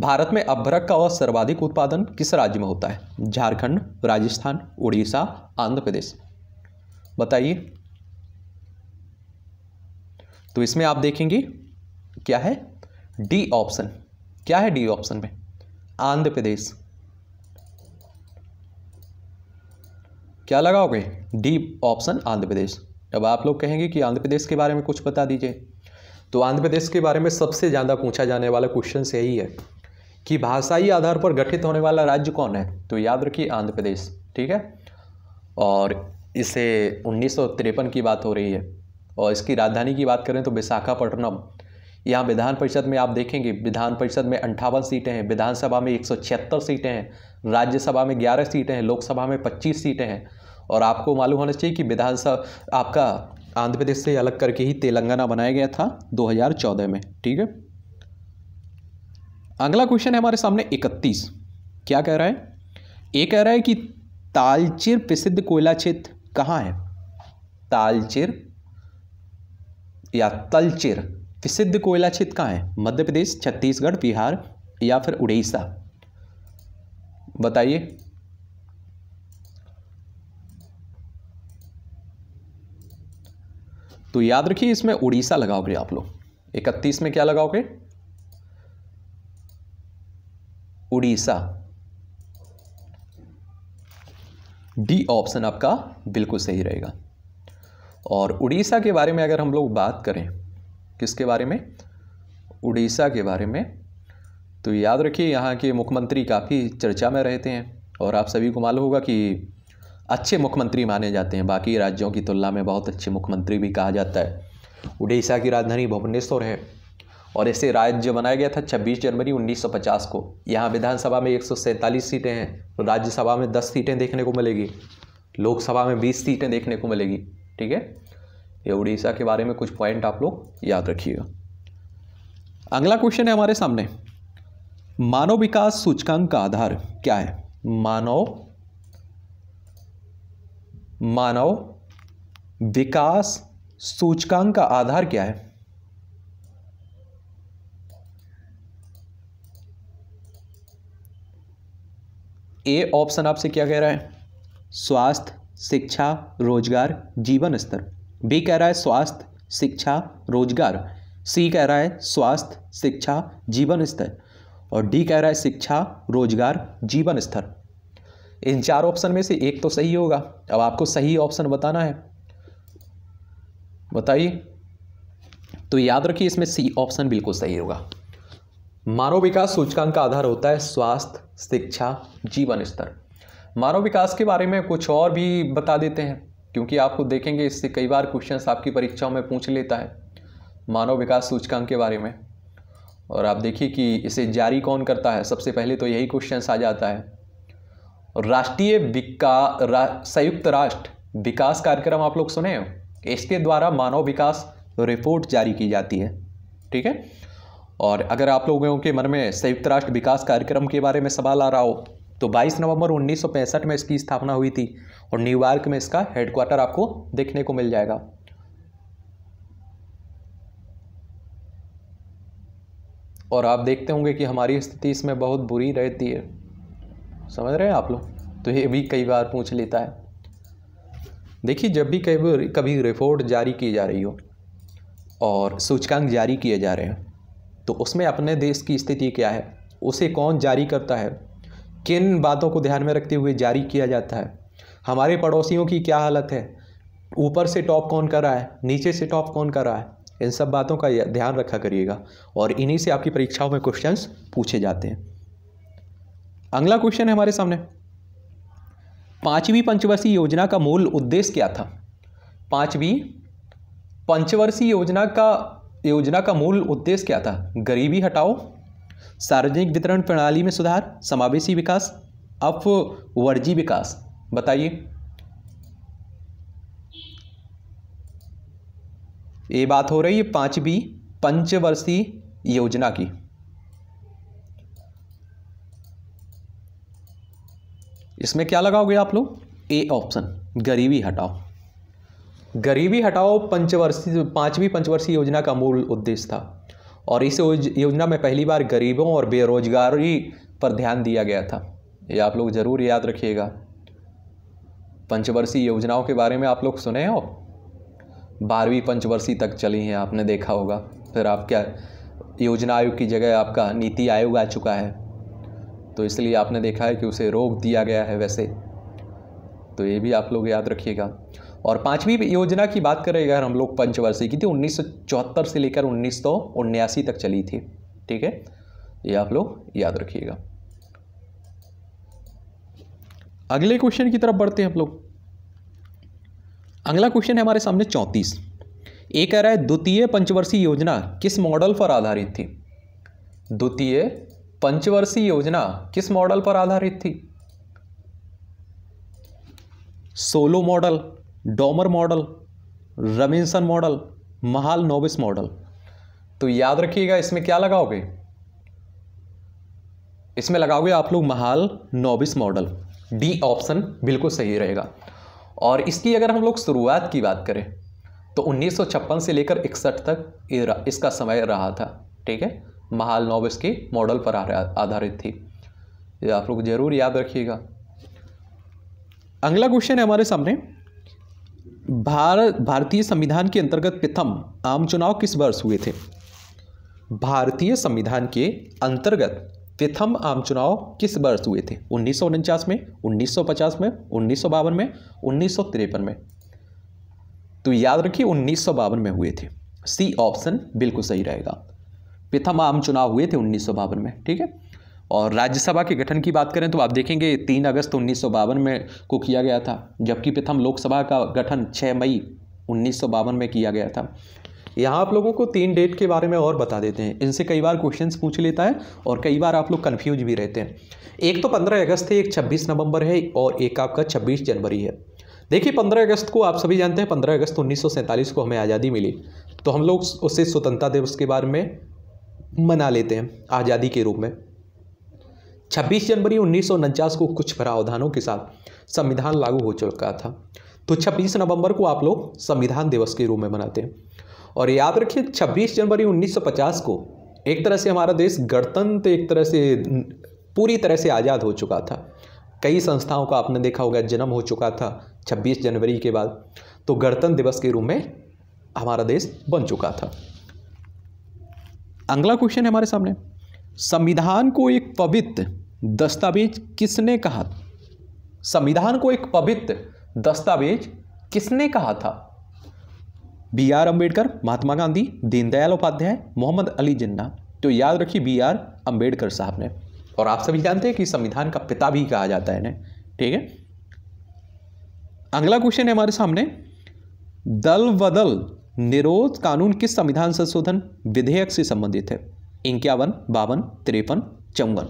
Speaker 1: भारत में अभ्रक का और सर्वाधिक उत्पादन किस राज्य में होता है झारखंड राजस्थान उड़ीसा आंध्र प्रदेश बताइए तो इसमें आप देखेंगे क्या है डी ऑप्शन क्या है डी ऑप्शन में आंध्र प्रदेश क्या लगाओगे डी ऑप्शन आंध्र प्रदेश अब आप लोग कहेंगे कि आंध्र प्रदेश के बारे में कुछ बता दीजिए तो आंध्र प्रदेश के बारे में सबसे ज़्यादा पूछा जाने वाला क्वेश्चन यही है कि भाषाई आधार पर गठित होने वाला राज्य कौन है तो याद रखिए आंध्र प्रदेश ठीक है और इसे उन्नीस की बात हो रही है और इसकी राजधानी की बात करें तो विशाखापट्टनम यहाँ विधान परिषद में आप देखेंगे विधान परिषद में अंठावन सीटें हैं विधानसभा में एक सीटें हैं राज्यसभा में ग्यारह सीटें हैं लोकसभा में पच्चीस सीटें हैं और आपको मालूम होना चाहिए कि विधानसभा आपका आंध्र प्रदेश से अलग करके ही तेलंगाना बनाया गया था 2014 में ठीक है अगला क्वेश्चन है हमारे सामने 31 क्या कह रहा है ये कह रहा है कि तालचेर प्रसिद्ध कोयला क्षेत्र कहाँ है तालचेर या तलचिर प्रसिद्ध कोयला क्षेत्र कहाँ है मध्य प्रदेश छत्तीसगढ़ बिहार या फिर उड़ीसा बताइए तो याद रखिए इसमें उड़ीसा लगाओगे आप लोग इकतीस में क्या लगाओगे उड़ीसा डी ऑप्शन आपका बिल्कुल सही रहेगा और उड़ीसा के बारे में अगर हम लोग बात करें किसके बारे में उड़ीसा के बारे में तो याद रखिए यहाँ के मुख्यमंत्री काफ़ी चर्चा में रहते हैं और आप सभी को मालूम होगा कि अच्छे मुख्यमंत्री माने जाते हैं बाकी राज्यों की तुलना में बहुत अच्छे मुख्यमंत्री भी कहा जाता है उड़ीसा की राजधानी भुवनेश्वर है और इसे राज्य बनाया गया था 26 जनवरी 1950 को यहाँ विधानसभा में एक सीटें हैं राज्यसभा में 10 सीटें देखने को मिलेगी लोकसभा में 20 सीटें देखने को मिलेगी ठीक है ये उड़ीसा के बारे में कुछ पॉइंट आप लोग याद रखिएगा अगला क्वेश्चन है हमारे सामने मानव विकास सूचकांक का आधार क्या है मानव मानव विकास सूचकांक का आधार क्या है ए ऑप्शन आपसे क्या कह रहा है स्वास्थ्य शिक्षा रोजगार जीवन स्तर बी कह रहा है स्वास्थ्य शिक्षा रोजगार सी कह रहा है स्वास्थ्य शिक्षा जीवन स्तर और डी कह रहा है शिक्षा रोजगार जीवन स्तर इन चार ऑप्शन में से एक तो सही होगा अब आपको सही ऑप्शन बताना है बताइए तो याद रखिए इसमें सी ऑप्शन बिल्कुल सही होगा मानव विकास सूचकांक का आधार होता है स्वास्थ्य शिक्षा जीवन स्तर मानव विकास के बारे में कुछ और भी बता देते हैं क्योंकि आपको देखेंगे इससे कई बार क्वेश्चन आपकी परीक्षाओं में पूछ लेता है मानव विकास सूचकांक के बारे में और आप देखिए कि इसे जारी कौन करता है सबसे पहले तो यही क्वेश्चन आ जाता है राष्ट्रीय विका रा, संयुक्त राष्ट्र विकास कार्यक्रम आप लोग सुने हो इसके द्वारा मानव विकास रिपोर्ट जारी की जाती है ठीक है और अगर आप लोगों के मन में संयुक्त राष्ट्र विकास कार्यक्रम के बारे में सवाल आ रहा हो तो 22 नवंबर उन्नीस में इसकी स्थापना हुई थी और न्यूयॉर्क में इसका हेडक्वार्टर आपको देखने को मिल जाएगा और आप देखते होंगे कि हमारी स्थिति इसमें बहुत बुरी रहती है समझ रहे हैं आप लोग तो ये भी कई बार पूछ लेता है देखिए जब भी कभी कभी रिपोर्ट जारी की जा रही हो और सूचकांक जारी किए जा रहे हैं तो उसमें अपने देश की स्थिति क्या है उसे कौन जारी करता है किन बातों को ध्यान में रखते हुए जारी किया जाता है हमारे पड़ोसियों की क्या हालत है ऊपर से टॉप कौन कर रहा है नीचे से टॉप कौन कर रहा है इन सब बातों का ध्यान रखा करिएगा और इन्हीं से आपकी परीक्षाओं में क्वेश्चंस पूछे जाते हैं अगला क्वेश्चन है हमारे सामने पांचवीं पंचवर्षीय योजना का मूल उद्देश्य क्या था पांचवी पंचवर्षीय योजना का योजना का मूल उद्देश्य क्या था गरीबी हटाओ सार्वजनिक वितरण प्रणाली में सुधार समावेशी विकास अपवर्जी विकास बताइए ये बात हो रही है बी पंचवर्षीय योजना की इसमें क्या लगाओगे आप लोग ए ऑप्शन गरीबी हटाओ गरीबी हटाओ पंचवर्षीय पांचवी पंचवर्षीय योजना का मूल उद्देश्य था और इस योजना में पहली बार गरीबों और बेरोजगारी पर ध्यान दिया गया था ये आप लोग ज़रूर याद रखिएगा पंचवर्षीय योजनाओं के बारे में आप लोग सुने हो बारहवीं पंचवर्षीय तक चली हैं आपने देखा होगा फिर आप क्या योजना आयोग की जगह आपका नीति आयोग आ चुका है तो इसलिए आपने देखा है कि उसे रोक दिया गया है वैसे तो ये भी आप लोग याद रखिएगा और पांचवी योजना की बात करें अगर हम लोग पंचवर्षीय की थी उन्नीस से लेकर उन्नीस तक चली थी ठीक है ये आप लोग याद रखिएगा अगले क्वेश्चन की तरफ बढ़ते हैं हम लोग अगला क्वेश्चन है हमारे सामने चौंतीस एक कह रहा है द्वितीय पंचवर्षीय योजना किस मॉडल पर आधारित थी द्वितीय पंचवर्षीय योजना किस मॉडल पर आधारित थी सोलो मॉडल डोमर मॉडल रमिनसन मॉडल महाल नोबिस मॉडल तो याद रखिएगा इसमें क्या लगाओगे इसमें लगाओगे आप लोग महाल नोबिस मॉडल डी ऑप्शन बिल्कुल सही रहेगा और इसकी अगर हम लोग शुरुआत की बात करें तो उन्नीस से लेकर इकसठ तक इसका समय रहा था ठीक है महाल नोबिस के मॉडल पर आधारित थी ये आप लोग जरूर याद रखिएगा अगला क्वेश्चन है हमारे सामने भारत भारतीय संविधान के अंतर्गत प्रथम आम चुनाव किस वर्ष हुए थे भारतीय संविधान के अंतर्गत प्रथम आम चुनाव किस वर्ष हुए थे उन्नीस में 1950 में उन्नीस में उन्नीस में तो याद रखिए उन्नीस में हुए थे सी ऑप्शन बिल्कुल सही रहेगा प्रथम आम चुनाव हुए थे उन्नीस में ठीक है और राज्यसभा के गठन की बात करें तो आप देखेंगे तीन अगस्त उन्नीस में को किया गया था जबकि प्रथम लोकसभा का गठन छः मई उन्नीस में किया गया था यहाँ आप लोगों को तीन डेट के बारे में और बता देते हैं इनसे कई बार क्वेश्चंस पूछ लेता है और कई बार आप लोग कन्फ्यूज भी रहते हैं एक तो 15 अगस्त है एक 26 नवंबर है और एक आपका 26 जनवरी है देखिए 15 अगस्त को आप सभी जानते हैं 15 अगस्त उन्नीस को हमें आज़ादी मिली तो हम लोग उसे स्वतंत्रता दिवस के बारे में मना लेते हैं आज़ादी के रूप में छब्बीस जनवरी उन्नीस को कुछ प्रावधानों के साथ संविधान लागू हो चुका था तो 26 नवंबर को आप लोग संविधान दिवस के रूप में मनाते हैं और याद रखिए 26 जनवरी 1950 को एक तरह से हमारा देश गणतंत्र एक तरह से पूरी तरह से आज़ाद हो चुका था कई संस्थाओं का आपने देखा होगा जन्म हो चुका था 26 जनवरी के बाद तो गणतंत्र दिवस के रूप में हमारा देश बन चुका था अगला क्वेश्चन है हमारे सामने संविधान को एक पवित्र दस्तावेज किसने कहा संविधान को एक पवित्र दस्तावेज किसने कहा था बी आर अम्बेडकर महात्मा गांधी दीनदयाल उपाध्याय मोहम्मद अली जिन्ना तो याद रखिए बी आर अम्बेडकर साहब ने और आप सभी जानते हैं कि संविधान का पिता भी कहा जाता है इन्हें ठीक है अगला क्वेश्चन है हमारे सामने दल बदल निरोध कानून किस संविधान संशोधन विधेयक से संबंधित है इक्यावन बावन तिरपन चौवन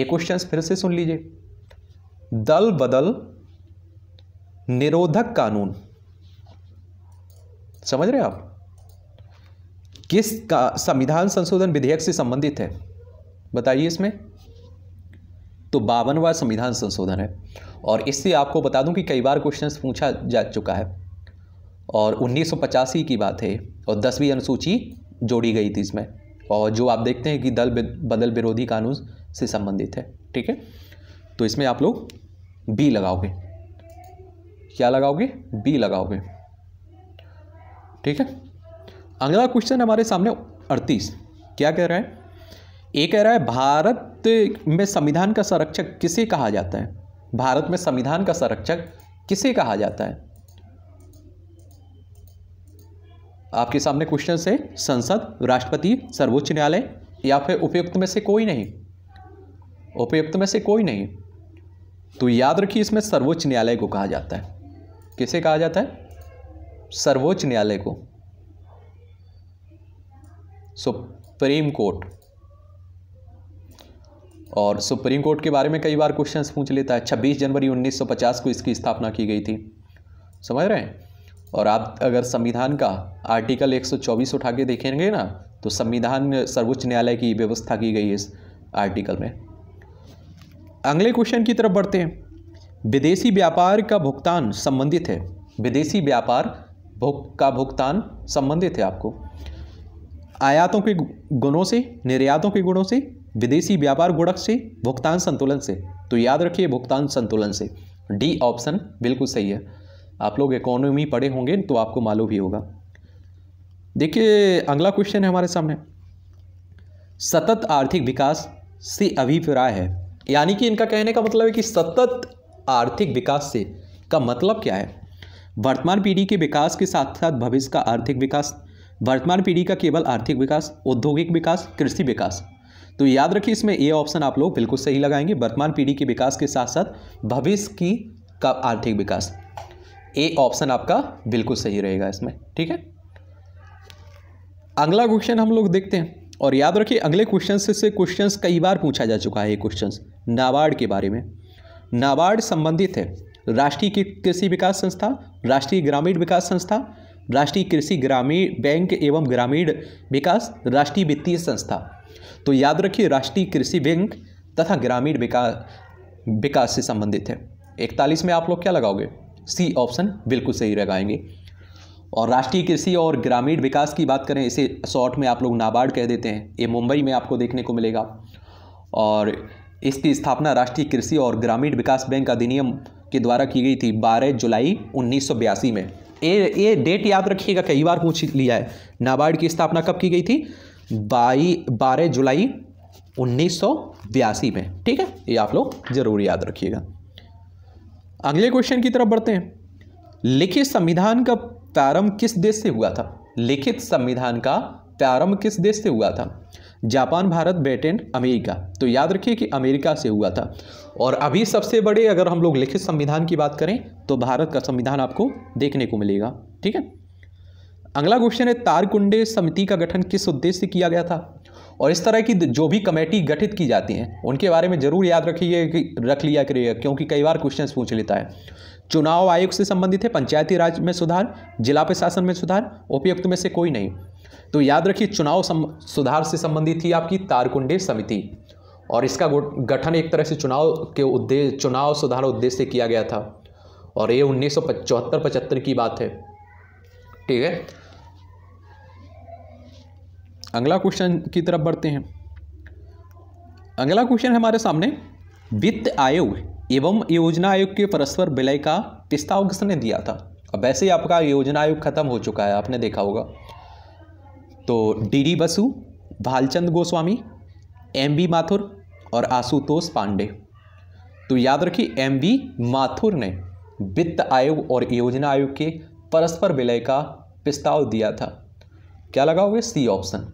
Speaker 1: एक क्वेश्चन फिर से सुन लीजिए दल बदल निरोधक कानून समझ रहे आप किस का संविधान संशोधन विधेयक से संबंधित है बताइए इसमें तो बावनवा संविधान संशोधन है और इससे आपको बता दूं कि कई बार क्वेश्चंस पूछा जा चुका है और उन्नीस की बात है और दसवीं अनुसूची जोड़ी गई थी इसमें और जो आप देखते हैं कि दल बदल विरोधी कानून से संबंधित है ठीक है तो इसमें आप लोग बी लगाओगे क्या लगाओगे बी लगाओगे ठीक है अगला क्वेश्चन हमारे सामने अड़तीस क्या कह रहा है ये कह रहा है भारत में संविधान का संरक्षक किसे कहा जाता है भारत में संविधान का संरक्षक किसे कहा जाता है आपके सामने क्वेश्चन है संसद राष्ट्रपति सर्वोच्च न्यायालय या फिर उपयुक्त में से कोई नहीं उपयुक्त में से कोई नहीं तो याद रखिए इसमें सर्वोच्च न्यायालय को कहा जाता है किसे कहा जाता है सर्वोच्च न्यायालय को सुप्रीम कोर्ट और सुप्रीम कोर्ट के बारे में कई बार क्वेश्चंस पूछ लेता है 26 जनवरी 1950 को इसकी स्थापना की गई थी समझ रहे हैं और आप अगर संविधान का आर्टिकल 124 उठा के देखेंगे ना तो संविधान सर्वोच्च न्यायालय की व्यवस्था की गई है इस आर्टिकल में अगले क्वेश्चन की तरफ बढ़ते हैं विदेशी व्यापार का भुगतान संबंधित है विदेशी व्यापार भुग का भुगतान संबंधित है आपको आयातों के गुणों से निर्यातों के गुणों से विदेशी व्यापार गुणक से भुगतान संतुलन से तो याद रखिए भुगतान संतुलन से डी ऑप्शन बिल्कुल सही है आप लोग इकोनॉमी पढ़े होंगे तो आपको मालूम ही होगा देखिए अगला क्वेश्चन है हमारे सामने सतत आर्थिक विकास से अभिप्राय है यानी कि इनका कहने का मतलब है कि सतत आर्थिक विकास से का मतलब क्या है वर्तमान पीढ़ी के विकास के साथ साथ भविष्य का आर्थिक विकास वर्तमान पीढ़ी का केवल आर्थिक विकास औद्योगिक विकास कृषि विकास तो याद रखिए इसमें ए ऑप्शन आप लोग बिल्कुल सही लगाएंगे वर्तमान पीढ़ी के विकास के साथ साथ भविष्य की का आर्थिक विकास ए ऑप्शन आपका बिल्कुल सही रहेगा इसमें ठीक है अगला क्वेश्चन हम लोग देखते हैं और याद रखिए अगले क्वेश्चन से क्वेश्चन कई बार पूछा जा चुका है ये क्वेश्चन नाबार्ड के बारे में नाबार्ड संबंधित है राष्ट्रीय कृषि विकास संस्था राष्ट्रीय ग्रामीण विकास संस्था राष्ट्रीय कृषि ग्रामीण बैंक एवं ग्रामीण विकास राष्ट्रीय वित्तीय संस्था तो याद रखिए राष्ट्रीय कृषि बैंक तथा ग्रामीण विकास विकास से संबंधित है इकतालीस में आप लोग क्या लगाओगे सी ऑप्शन बिल्कुल सही लगाएंगे और राष्ट्रीय कृषि और ग्रामीण विकास की बात करें इसे शॉर्ट में आप लोग नाबार्ड कह देते हैं ये मुंबई में आपको देखने को मिलेगा और इसकी स्थापना राष्ट्रीय कृषि और ग्रामीण विकास बैंक अधिनियम के द्वारा की गई थी 12 जुलाई उन्नीस में ये ये डेट याद रखिएगा कई बार पूछ लिया है नाबार्ड की स्थापना कब की गई थी बाई बारह जुलाई उन्नीस में ठीक है ये आप लोग ज़रूर याद रखिएगा अगले क्वेश्चन की तरफ बढ़ते हैं लिखित संविधान का प्रारंभ किस देश से हुआ था लिखित संविधान का प्रारंभ किस देश से हुआ था जापान भारत ब्रिटेन अमेरिका तो याद रखिए कि अमेरिका से हुआ था और अभी सबसे बड़े अगर हम लोग लिखित संविधान की बात करें तो भारत का संविधान आपको देखने को मिलेगा ठीक है अगला क्वेश्चन है तारकुंडे समिति का गठन किस उद्देश्य से किया गया था और इस तरह की जो भी कमेटी गठित की जाती हैं उनके बारे में ज़रूर याद रखिए रख लिया करिएगा क्योंकि कई बार क्वेश्चन पूछ लेता है चुनाव आयोग से संबंधित है पंचायती राज में सुधार जिला प्रशासन में सुधार उपयुक्त में से कोई नहीं तो याद रखिए चुनाव सुधार से संबंधित थी आपकी तारकुंडे समिति और इसका गठन एक तरह से चुनाव के उद्देश्य चुनाव सुधार उद्देश्य से किया गया था और ये उन्नीस सौ की बात है ठीक है अगला क्वेश्चन की तरफ बढ़ते हैं अगला क्वेश्चन हमारे सामने वित्त आयोग एवं योजना आयोग के परस्पर विलय का प्रस्ताव किसने दिया था अब वैसे ही आपका योजना आयोग खत्म हो चुका है आपने देखा होगा तो D D Basu Bhalchandra Goswami M B Mathur और आशुतोष पांडे तो याद रखिए एम बी माथुर ने वित्त आयोग और योजना आयोग के परस्पर विलय का प्रस्ताव दिया था क्या लगाओगे सी ऑप्शन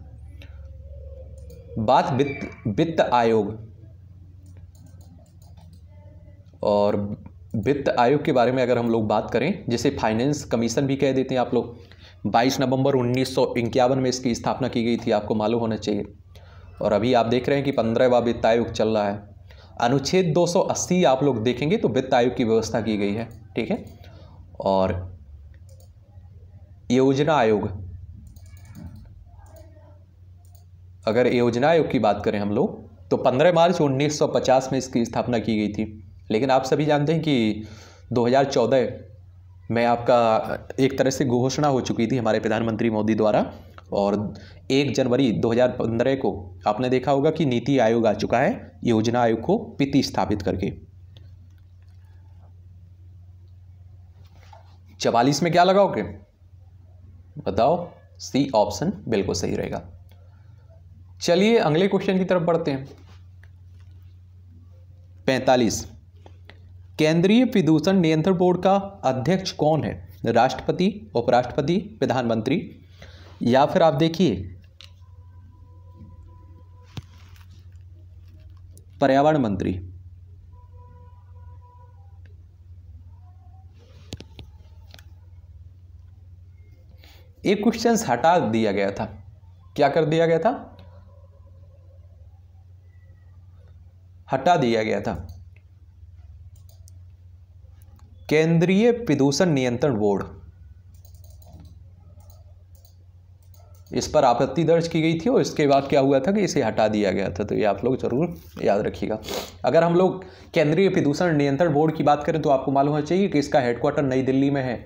Speaker 1: बात वित्त वित्त आयोग और वित्त आयोग के बारे में अगर हम लोग बात करें जिसे फाइनेंस कमीशन भी कह देते हैं आप लोग 22 नवंबर उन्नीस में इसकी स्थापना की गई थी आपको मालूम होना चाहिए और अभी आप देख रहे हैं कि पंद्रहवा वित्त आयोग चल रहा है अनुच्छेद 280 आप लोग देखेंगे तो वित्त आयोग की व्यवस्था की गई है ठीक है और योजना आयोग अगर योजना आयोग की बात करें हम लोग तो 15 मार्च 1950 में इसकी स्थापना की गई थी लेकिन आप सभी जानते हैं कि 2014 में आपका एक तरह से घोषणा हो चुकी थी हमारे प्रधानमंत्री मोदी द्वारा और एक जनवरी 2015 को आपने देखा होगा कि नीति आयोग आ चुका है योजना आयोग को पिति स्थापित करके चवालीस में क्या लगाओगे बताओ सी ऑप्शन बिल्कुल सही रहेगा चलिए अगले क्वेश्चन की तरफ बढ़ते हैं पैंतालीस केंद्रीय प्रदूषण नियंत्रण बोर्ड का अध्यक्ष कौन है राष्ट्रपति उपराष्ट्रपति प्रधानमंत्री या फिर आप देखिए पर्यावरण मंत्री एक क्वेश्चन हटा दिया गया था क्या कर दिया गया था हटा दिया गया था केंद्रीय प्रदूषण नियंत्रण बोर्ड इस पर आपत्ति दर्ज की गई थी और इसके बाद क्या हुआ था कि इसे हटा दिया गया था तो ये आप लोग जरूर याद रखिएगा अगर हम लोग केंद्रीय प्रदूषण नियंत्रण बोर्ड की बात करें तो आपको मालूम होना चाहिए कि इसका हेडक्वार्टर नई दिल्ली में है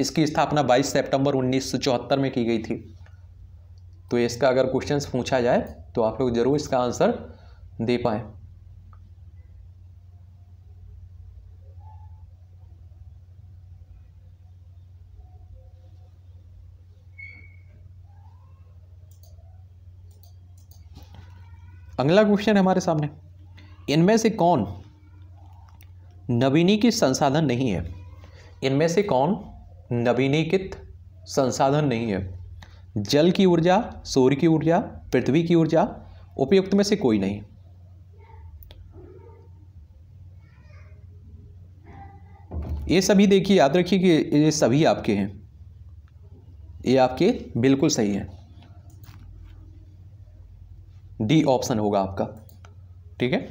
Speaker 1: इसकी स्थापना 22 सितंबर 1974 में की गई थी तो इसका अगर क्वेश्चन पूछा जाए तो आप लोग जरूर इसका आंसर दे पाएँ अगला क्वेश्चन है हमारे सामने इनमें से कौन नवीनीकृत संसाधन नहीं है इनमें से कौन नवीनीकृत संसाधन नहीं है जल की ऊर्जा सूर्य की ऊर्जा पृथ्वी की ऊर्जा उपयुक्त में से कोई नहीं ये सभी देखिए याद रखिए कि ये सभी आपके हैं ये आपके बिल्कुल सही हैं डी ऑप्शन होगा आपका ठीक है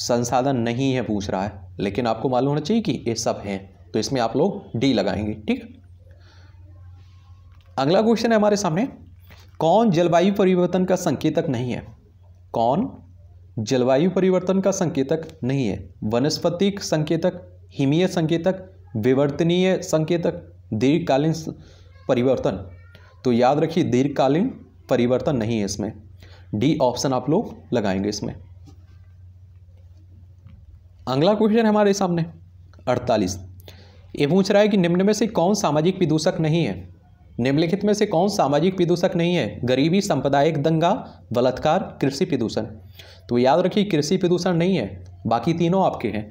Speaker 1: संसाधन नहीं है पूछ रहा है लेकिन आपको मालूम होना चाहिए कि ये सब हैं तो इसमें आप लोग डी लगाएंगे ठीक है अगला क्वेश्चन है हमारे सामने कौन जलवायु परिवर्तन का संकेतक नहीं है कौन जलवायु परिवर्तन का संकेतक नहीं है वनस्पतिक संकेतक हिमीय संकेतक विवर्तनीय संकेतक दीर्घकालीन परिवर्तन तो याद रखिए दीर्घकालीन परिवर्तन नहीं है इसमें डी ऑप्शन आप लोग लगाएंगे इसमें अगला क्वेश्चन हमारे सामने अड़तालीस ये पूछ रहा है कि निम्न में से कौन सामाजिक विदूषक नहीं है निम्नलिखित में से कौन सामाजिक विदूषक नहीं है गरीबी सांप्रदायिक दंगा बलात्कार कृषि प्रदूषण तो याद रखिए कृषि प्रदूषण नहीं है बाकी तीनों आपके हैं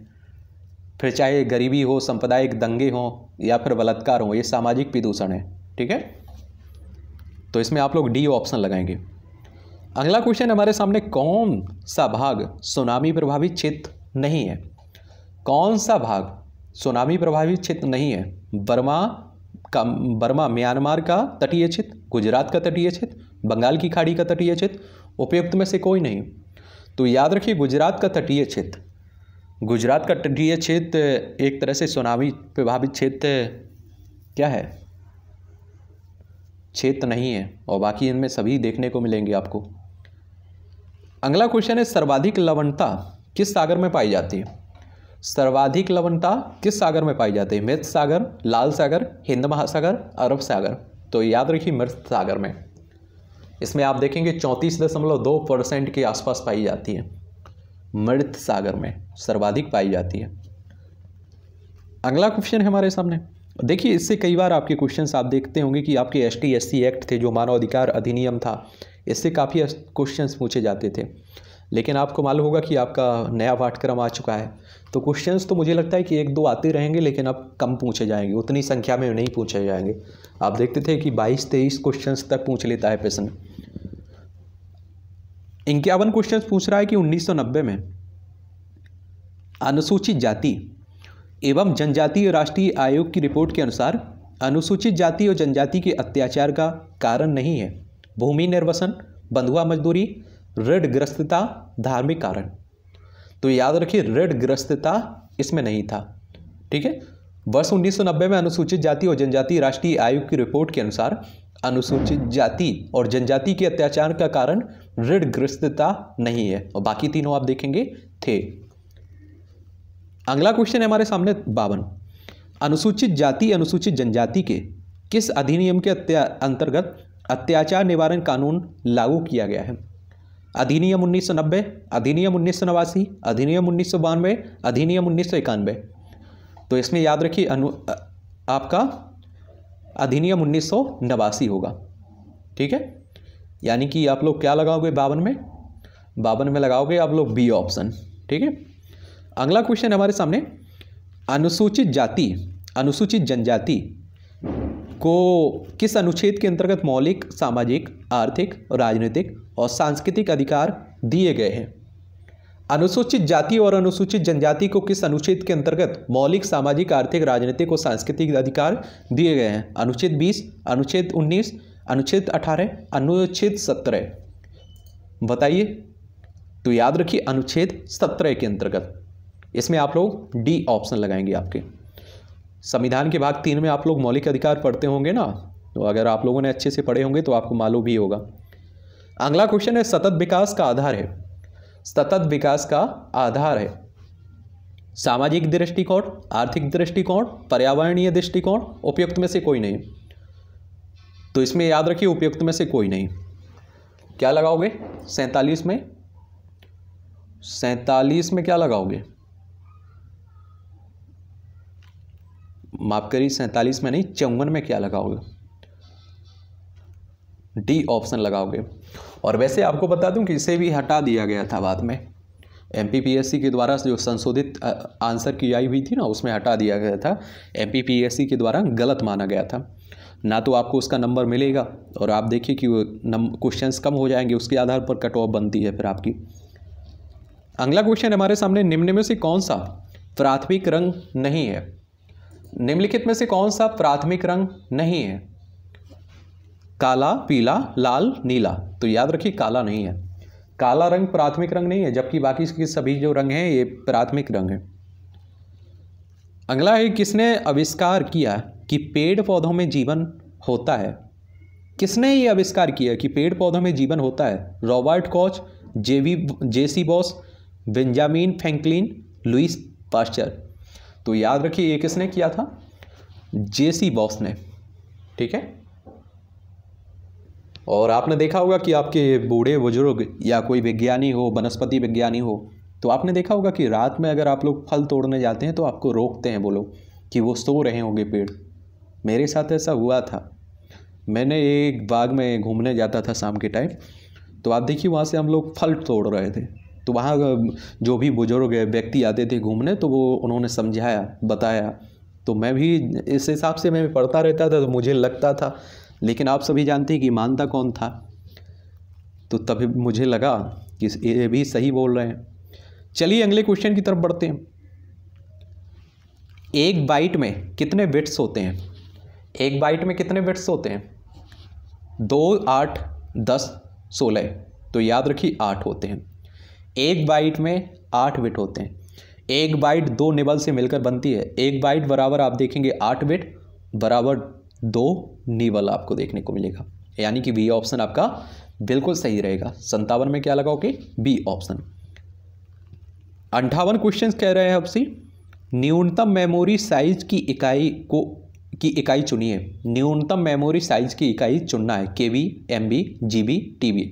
Speaker 1: फिर चाहे गरीबी हो सांप्रदायिक दंगे हों या फिर बलात्कार हो ये सामाजिक प्रदूषण है ठीक है तो इसमें आप लोग डी ऑप्शन लगाएंगे अगला क्वेश्चन हमारे सामने कौन सा भाग सुनामी प्रभावित क्षेत्र नहीं है कौन सा भाग सुनामी प्रभावित क्षेत्र नहीं है बर्मा का बर्मा म्यांमार का तटीय क्षेत्र गुजरात का तटीय क्षेत्र बंगाल की खाड़ी का तटीय क्षेत्र उपयुक्त में से कोई नहीं तो याद रखिए गुजरात का तटीय क्षेत्र गुजरात का तटीय क्षेत्र एक तरह से सुनामी प्रभावित क्षेत्र क्या है क्षेत्र तो नहीं है और बाकी इनमें सभी देखने को मिलेंगे आपको अगला क्वेश्चन है सर्वाधिक लवणता किस सागर में पाई जाती है सर्वाधिक लवणता किस सागर में पाई जाती है मृत सागर लाल सागर हिंद महासागर अरब सागर तो याद रखिए मृत सागर में इसमें आप देखेंगे चौंतीस दशमलव दो परसेंट के आसपास पाई जाती है मृत सागर में सर्वाधिक पाई जाती है अगला क्वेश्चन है हमारे सामने देखिए इससे कई बार आपके क्वेश्चंस आप देखते होंगे कि आपके एस टी एक्ट थे जो मानवाधिकार अधिनियम था इससे काफ़ी क्वेश्चंस पूछे जाते थे लेकिन आपको मालूम होगा कि आपका नया पाठ्यक्रम आ चुका है तो क्वेश्चंस तो मुझे लगता है कि एक दो आते रहेंगे लेकिन अब कम पूछे जाएंगे उतनी संख्या में नहीं पूछे जाएंगे आप देखते थे कि बाईस तेईस क्वेश्चन तक पूछ लेता है प्रश्न इक्यावन क्वेश्चन पूछ रहा है कि उन्नीस में अनुसूचित जाति एवं जनजातीय राष्ट्रीय आयोग की रिपोर्ट के अनुसार अनुसूचित जाति और जनजाति के अत्याचार का कारण नहीं है भूमि निर्वसन बंधुआ मजदूरी ऋण ग्रस्तता धार्मिक कारण तो याद रखिए ऋण ग्रस्तता इसमें नहीं था ठीक है वर्ष 1990 में अनुसूचित जाति और जनजाति राष्ट्रीय आयोग की रिपोर्ट के अनुसार अनुसूचित जाति और जनजाति के अत्याचार का कारण ऋण ग्रस्तता नहीं है और बाकी तीनों आप देखेंगे थे अगला क्वेश्चन है हमारे सामने बावन अनुसूचित जाति अनुसूचित जनजाति के किस अधिनियम के अंतर्गत अत्याचार निवारण कानून लागू किया गया है अधिनियम उन्नीस अधिनियम उन्नीस अधिनियम उन्नीस अधिनियम उन्नीस तो इसमें याद रखिए अनु आपका अधिनियम उन्नीस होगा ठीक है यानी कि आप लोग क्या लगाओगे बावन में बावन में लगाओगे आप लोग बी ऑप्शन ठीक है अगला क्वेश्चन हमारे सामने अनुसूचित जाति अनुसूचित जनजाति को किस अनुच्छेद के अंतर्गत मौलिक सामाजिक आर्थिक राजनीतिक और सांस्कृतिक अधिकार दिए गए हैं अनुसूचित जाति और अनुसूचित जनजाति को किस अनुच्छेद के अंतर्गत मौलिक सामाजिक आर्थिक राजनीतिक और सांस्कृतिक अधिकार दिए गए हैं अनुच्छेद 20 अनुच्छेद 19 अनुच्छेद 18 अनुच्छेद 17 बताइए तो याद रखिए अनुच्छेद 17 के अंतर्गत इसमें आप लोग डी ऑप्शन लगाएंगे आपके संविधान के भाग तीन में आप लोग मौलिक अधिकार पढ़ते होंगे ना तो अगर आप लोगों ने अच्छे से पढ़े होंगे तो आपको मालूम भी होगा अगला क्वेश्चन है सतत विकास का आधार है सतत विकास का आधार है सामाजिक दृष्टिकोण आर्थिक दृष्टिकोण पर्यावरणीय दृष्टिकोण उपयुक्त में से कोई नहीं तो इसमें याद रखिए उपयुक्त में से कोई नहीं क्या लगाओगे सैंतालीस में सैंतालीस में क्या लगाओगे माफ करिए सैंतालीस में नहीं चौवन में क्या लगाओगे डी ऑप्शन लगाओगे और वैसे आपको बता दूं कि इसे भी हटा दिया गया था बाद में एम के द्वारा जो संशोधित आंसर की आई हुई थी ना उसमें हटा दिया गया था एम के द्वारा गलत माना गया था ना तो आपको उसका नंबर मिलेगा और आप देखिए कि क्वेश्चन कम हो जाएंगे उसके आधार पर कट ऑफ बनती है फिर आपकी अगला क्वेश्चन हमारे सामने निम्न में से कौन सा प्राथमिक रंग नहीं है निम्नलिखित में से कौन सा प्राथमिक रंग नहीं है काला पीला लाल नीला तो याद रखिए काला नहीं है काला रंग प्राथमिक रंग नहीं है जबकि बाकी के सभी जो रंग हैं ये प्राथमिक रंग है अगला है किसने आविष्कार किया कि पेड़ पौधों में जीवन होता है किसने ये आविष्कार किया कि पेड़ पौधों में जीवन होता है रॉबर्ट कॉच जेवी J C Bose Benjamin Franklin Louis Pasteur तो याद रखिए ये किसने किया था जेसी बॉस ने ठीक है और आपने देखा होगा कि आपके बूढ़े बुजुर्ग या कोई विज्ञानी हो वनस्पति विज्ञानी हो तो आपने देखा होगा कि रात में अगर आप लोग फल तोड़ने जाते हैं तो आपको रोकते हैं बोलो कि वो सो रहे होंगे पेड़ मेरे साथ ऐसा हुआ था मैंने एक बाग में घूमने जाता था शाम के टाइम तो आप देखिए वहाँ से हम लोग फल तोड़ रहे थे तो वहाँ जो भी बुजुर्ग व्यक्ति आते थे घूमने तो वो उन्होंने समझाया बताया तो मैं भी इस हिसाब से मैं पढ़ता रहता था तो मुझे लगता था लेकिन आप सभी जानते हैं कि मानता कौन था तो तभी मुझे लगा कि ये भी सही बोल रहे हैं चलिए अगले क्वेश्चन की तरफ बढ़ते हैं एक बाइट में कितने बिट्स होते हैं एक बाइट में कितने बिट्स होते हैं दो आठ दस सोलह तो याद रखिए आठ होते हैं एक बाइट में आठ बिट होते हैं एक बाइट दो निबल से मिलकर बनती है एक बाइट बराबर आप देखेंगे आठ बिट बराबर दो निबल आपको देखने को मिलेगा यानी कि बी ऑप्शन आपका बिल्कुल सही रहेगा संतावन में क्या लगाओगे बी ऑप्शन अंठावन क्वेश्चन कह रहे हैं आपसे न्यूनतम मेमोरी साइज की इकाई को की इकाई चुनिए न्यूनतम मेमोरी साइज की इकाई चुनना है K B M B G B T B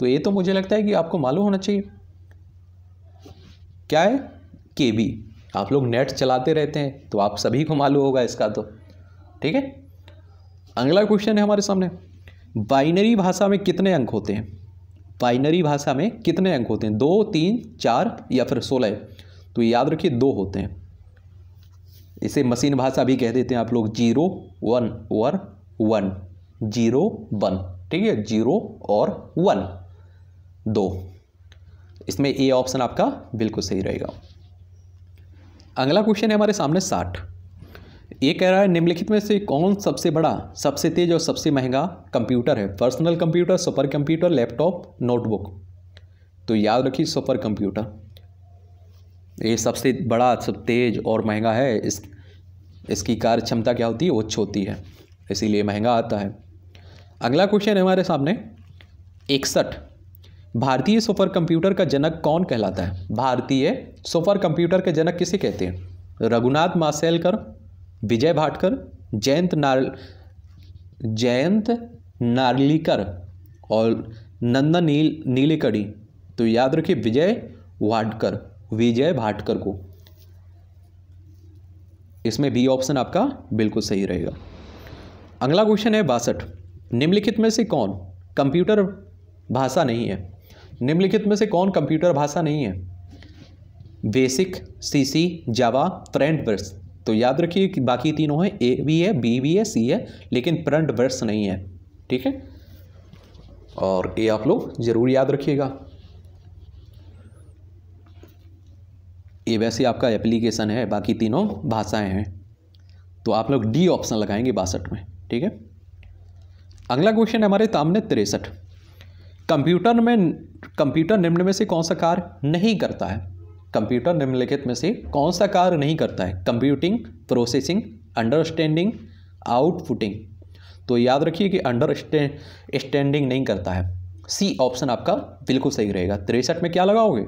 Speaker 1: तो ये तो मुझे लगता है कि आपको मालूम होना चाहिए क्या है के बी आप लोग नेट चलाते रहते हैं तो आप सभी को मालूम होगा इसका तो ठीक है अगला क्वेश्चन है हमारे सामने बाइनरी भाषा में कितने अंक होते हैं बाइनरी भाषा में कितने अंक होते हैं दो तीन चार या फिर सोलह तो याद रखिए दो होते हैं इसे मशीन भाषा भी कह देते हैं आप लोग जीरो वन और वन जीरो वन ठीक है जीरो और वन दो इसमें ए ऑप्शन आपका बिल्कुल सही रहेगा अगला क्वेश्चन है हमारे सामने साठ ये कह रहा है निम्नलिखित में से कौन सबसे बड़ा सबसे तेज और सबसे महंगा कंप्यूटर है personal computer super computer laptop notebook तो याद रखिए सुपर कंप्यूटर ये सबसे बड़ा सब तेज और महंगा है इस इसकी कार्य क्षमता क्या होती है उच्च होती है इसीलिए महंगा आता है अगला क्वेश्चन है हमारे सामने इकसठ भारतीय सुपर कंप्यूटर का जनक कौन कहलाता है भारतीय सुपर कंप्यूटर के जनक किसे कहते हैं रघुनाथ मासेलकर विजय भाटकर जयंत नार जयंत नार्लिकर और नंदन नील नीलेकड़ी तो याद रखिए विजय भाटकर विजय भाटकर को इसमें बी ऑप्शन आपका बिल्कुल सही रहेगा अगला क्वेश्चन है बासठ निम्नलिखित में से कौन कंप्यूटर भाषा नहीं है निम्नलिखित में से कौन कंप्यूटर भाषा नहीं है basic C C Java Fortran तो याद रखिए कि बाकी तीनों हैं ए भी है बी भी है सी है लेकिन फ्रंट वर्स नहीं है ठीक है और ये आप लोग ज़रूर याद रखिएगा ये वैसे आपका एप्लीकेशन है बाकी तीनों भाषाएं हैं तो आप लोग डी ऑप्शन लगाएंगे बासठ में ठीक है अगला क्वेश्चन है हमारे सामने तिरसठ कंप्यूटर में कंप्यूटर निम्न में से कौन सा कार्य नहीं करता है कंप्यूटर निम्नलिखित में से कौन सा कार्य नहीं करता है कंप्यूटिंग प्रोसेसिंग अंडरस्टैंडिंग आउटपुटिंग तो याद रखिए कि अंडर स्टैंडिंग नहीं करता है सी ऑप्शन आपका बिल्कुल सही रहेगा तिरसठ में क्या लगाओगे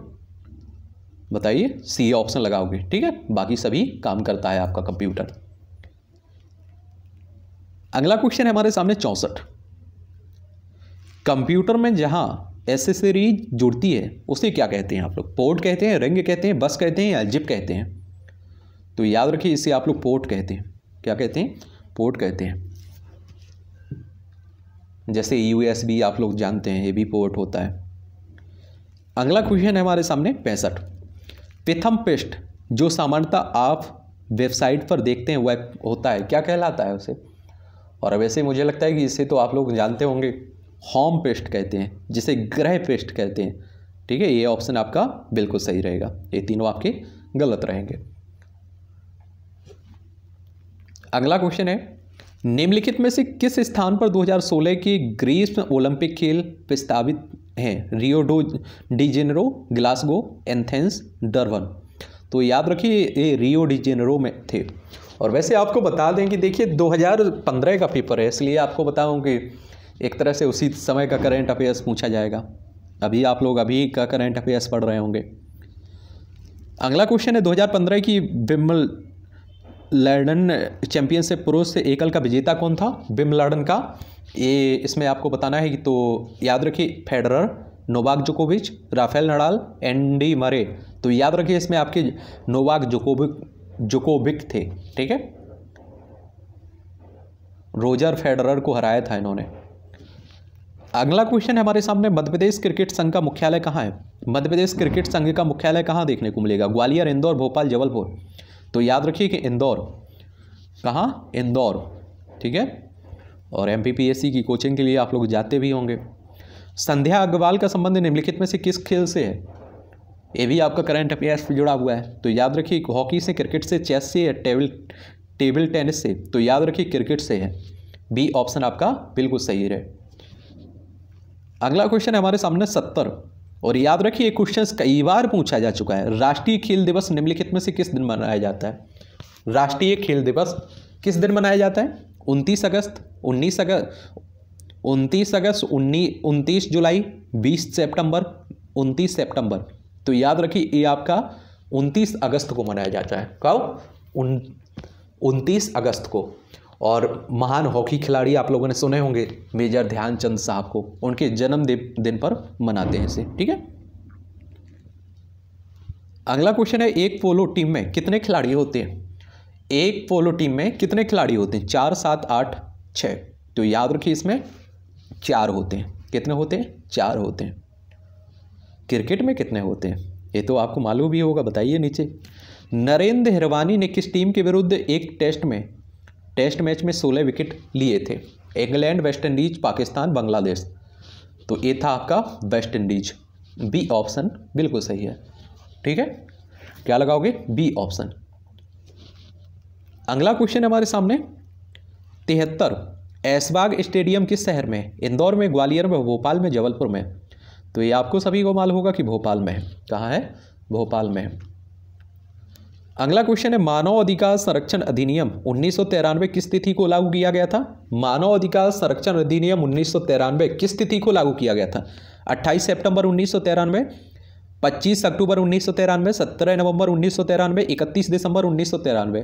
Speaker 1: बताइए सी ऑप्शन लगाओगे ठीक है बाकी सभी काम करता है आपका कंप्यूटर अगला क्वेश्चन है हमारे सामने चौंसठ कंप्यूटर में जहाँ एसेसरीज जुड़ती है उसे क्या कहते हैं आप लोग पोर्ट कहते हैं रिंग कहते हैं बस कहते हैं या जिप कहते हैं तो याद रखिए इसे आप लोग पोर्ट कहते हैं क्या कहते हैं पोर्ट कहते हैं जैसे यू आप लोग जानते हैं ये भी पोर्ट होता है अगला क्वेश्चन है हमारे सामने पैंसठ प्रथम पृष्ठ जो सामान्यतः आप वेबसाइट पर देखते हैं वह होता है क्या कहलाता है उसे और वैसे मुझे लगता है कि इसे तो आप लोग जानते होंगे होम पेस्ट कहते हैं जिसे ग्रह पेस्ट कहते हैं ठीक है ये ऑप्शन आपका बिल्कुल सही रहेगा ये तीनों आपके गलत रहेंगे अगला क्वेश्चन है निम्नलिखित में से किस स्थान पर 2016 के में ओलंपिक खेल प्रस्तावित हैं रियो डो डिजेनरो ग्लासगो एंथेंस डरवन तो याद रखिए ये रियो डिजेनरो में थे और वैसे आपको बता दें कि देखिए 2015 का पेपर है इसलिए आपको बताऊं कि एक तरह से उसी समय का करेंट अफेयर्स पूछा जाएगा अभी आप लोग अभी का करेंट अफेयर्स पढ़ रहे होंगे अगला क्वेश्चन है 2015 की बिमल लर्डन चैंपियनशिप पुरुष से एकल का विजेता कौन था बिम लर्डन का ये इसमें आपको बताना है कि तो याद रखिए फेडरर नोवाक जोकोविच राफेल नडाल एंडी मरे तो याद रखिए इसमें आपके नोवाक जोकोविक जोकोविक थे ठीक है रोजर फेडरर को हराया था इन्होंने अगला क्वेश्चन है हमारे सामने मध्य प्रदेश क्रिकेट संघ का मुख्यालय कहाँ है मध्य प्रदेश क्रिकेट संघ का मुख्यालय कहाँ देखने को मिलेगा ग्वालियर इंदौर भोपाल जबलपुर तो याद रखिए कि इंदौर कहाँ इंदौर ठीक है और एम की कोचिंग के लिए आप लोग जाते भी होंगे संध्या अग्रवाल का संबंध निम्नलिखित में से किस खेल से है ये भी आपका करंट अफेयर्स से जुड़ा हुआ है तो याद रखिए हॉकी से क्रिकेट से चेस से या टेबल टेबल टेनिस से तो याद रखिए क्रिकेट से है बी ऑप्शन आपका बिल्कुल सही है अगला क्वेश्चन है हमारे सामने सत्तर और याद रखिए ये क्वेश्चन कई बार पूछा जा चुका है राष्ट्रीय खेल दिवस निम्नलिखित में से किस दिन मनाया जाता है राष्ट्रीय खेल दिवस किस दिन मनाया जाता है उनतीस अगस्त उन्नीस अगस्त उनतीस अगस्त उन्नीस उनतीस जुलाई बीस सेप्टंबर उनतीस सेप्टंबर तो याद रखिए ये आपका उनतीस अगस्त को मनाया जाता है कब उन उनतीस अगस्त को और महान हॉकी खिलाड़ी आप लोगों ने सुने होंगे मेजर ध्यानचंद साहब को उनके जन्म दिन पर मनाते हैं इसे ठीक है अगला क्वेश्चन है एक पोलो टीम में कितने खिलाड़ी होते हैं एक पोलो टीम में कितने खिलाड़ी होते हैं चार सात आठ छः तो याद रखिए इसमें चार होते हैं कितने होते हैं चार होते हैं क्रिकेट में कितने होते हैं ये तो आपको मालूम भी होगा बताइए नीचे नरेंद्र हिरवानी ने किस टीम के विरुद्ध एक टेस्ट में टेस्ट मैच में सोलह विकेट लिए थे England West Indies Pakistan Bangladesh तो ये था आपका वेस्ट इंडीज बी ऑप्शन बिल्कुल सही है ठीक है क्या लगाओगे बी ऑप्शन अगला क्वेश्चन हमारे सामने तिहत्तर ऐसबाग स्टेडियम किस शहर में इंदौर में ग्वालियर में भोपाल में जबलपुर में तो ये आपको सभी को मालूम होगा कि भोपाल में है कहाँ है भोपाल में है अगला क्वेश्चन है मानव अधिकार संरक्षण अधिनियम उन्नीस किस तिथि को लागू किया गया था मानव अधिकार संरक्षण अधिनियम उन्नीस किस तिथि को लागू किया गया था 28 सितंबर उन्नीस 25 अक्टूबर उन्नीस सौ तिरानवे सत्रह नवंबर उन्नीस सौ तिरानवे इकतीस दिसंबर उन्नीस सौ तिरानवे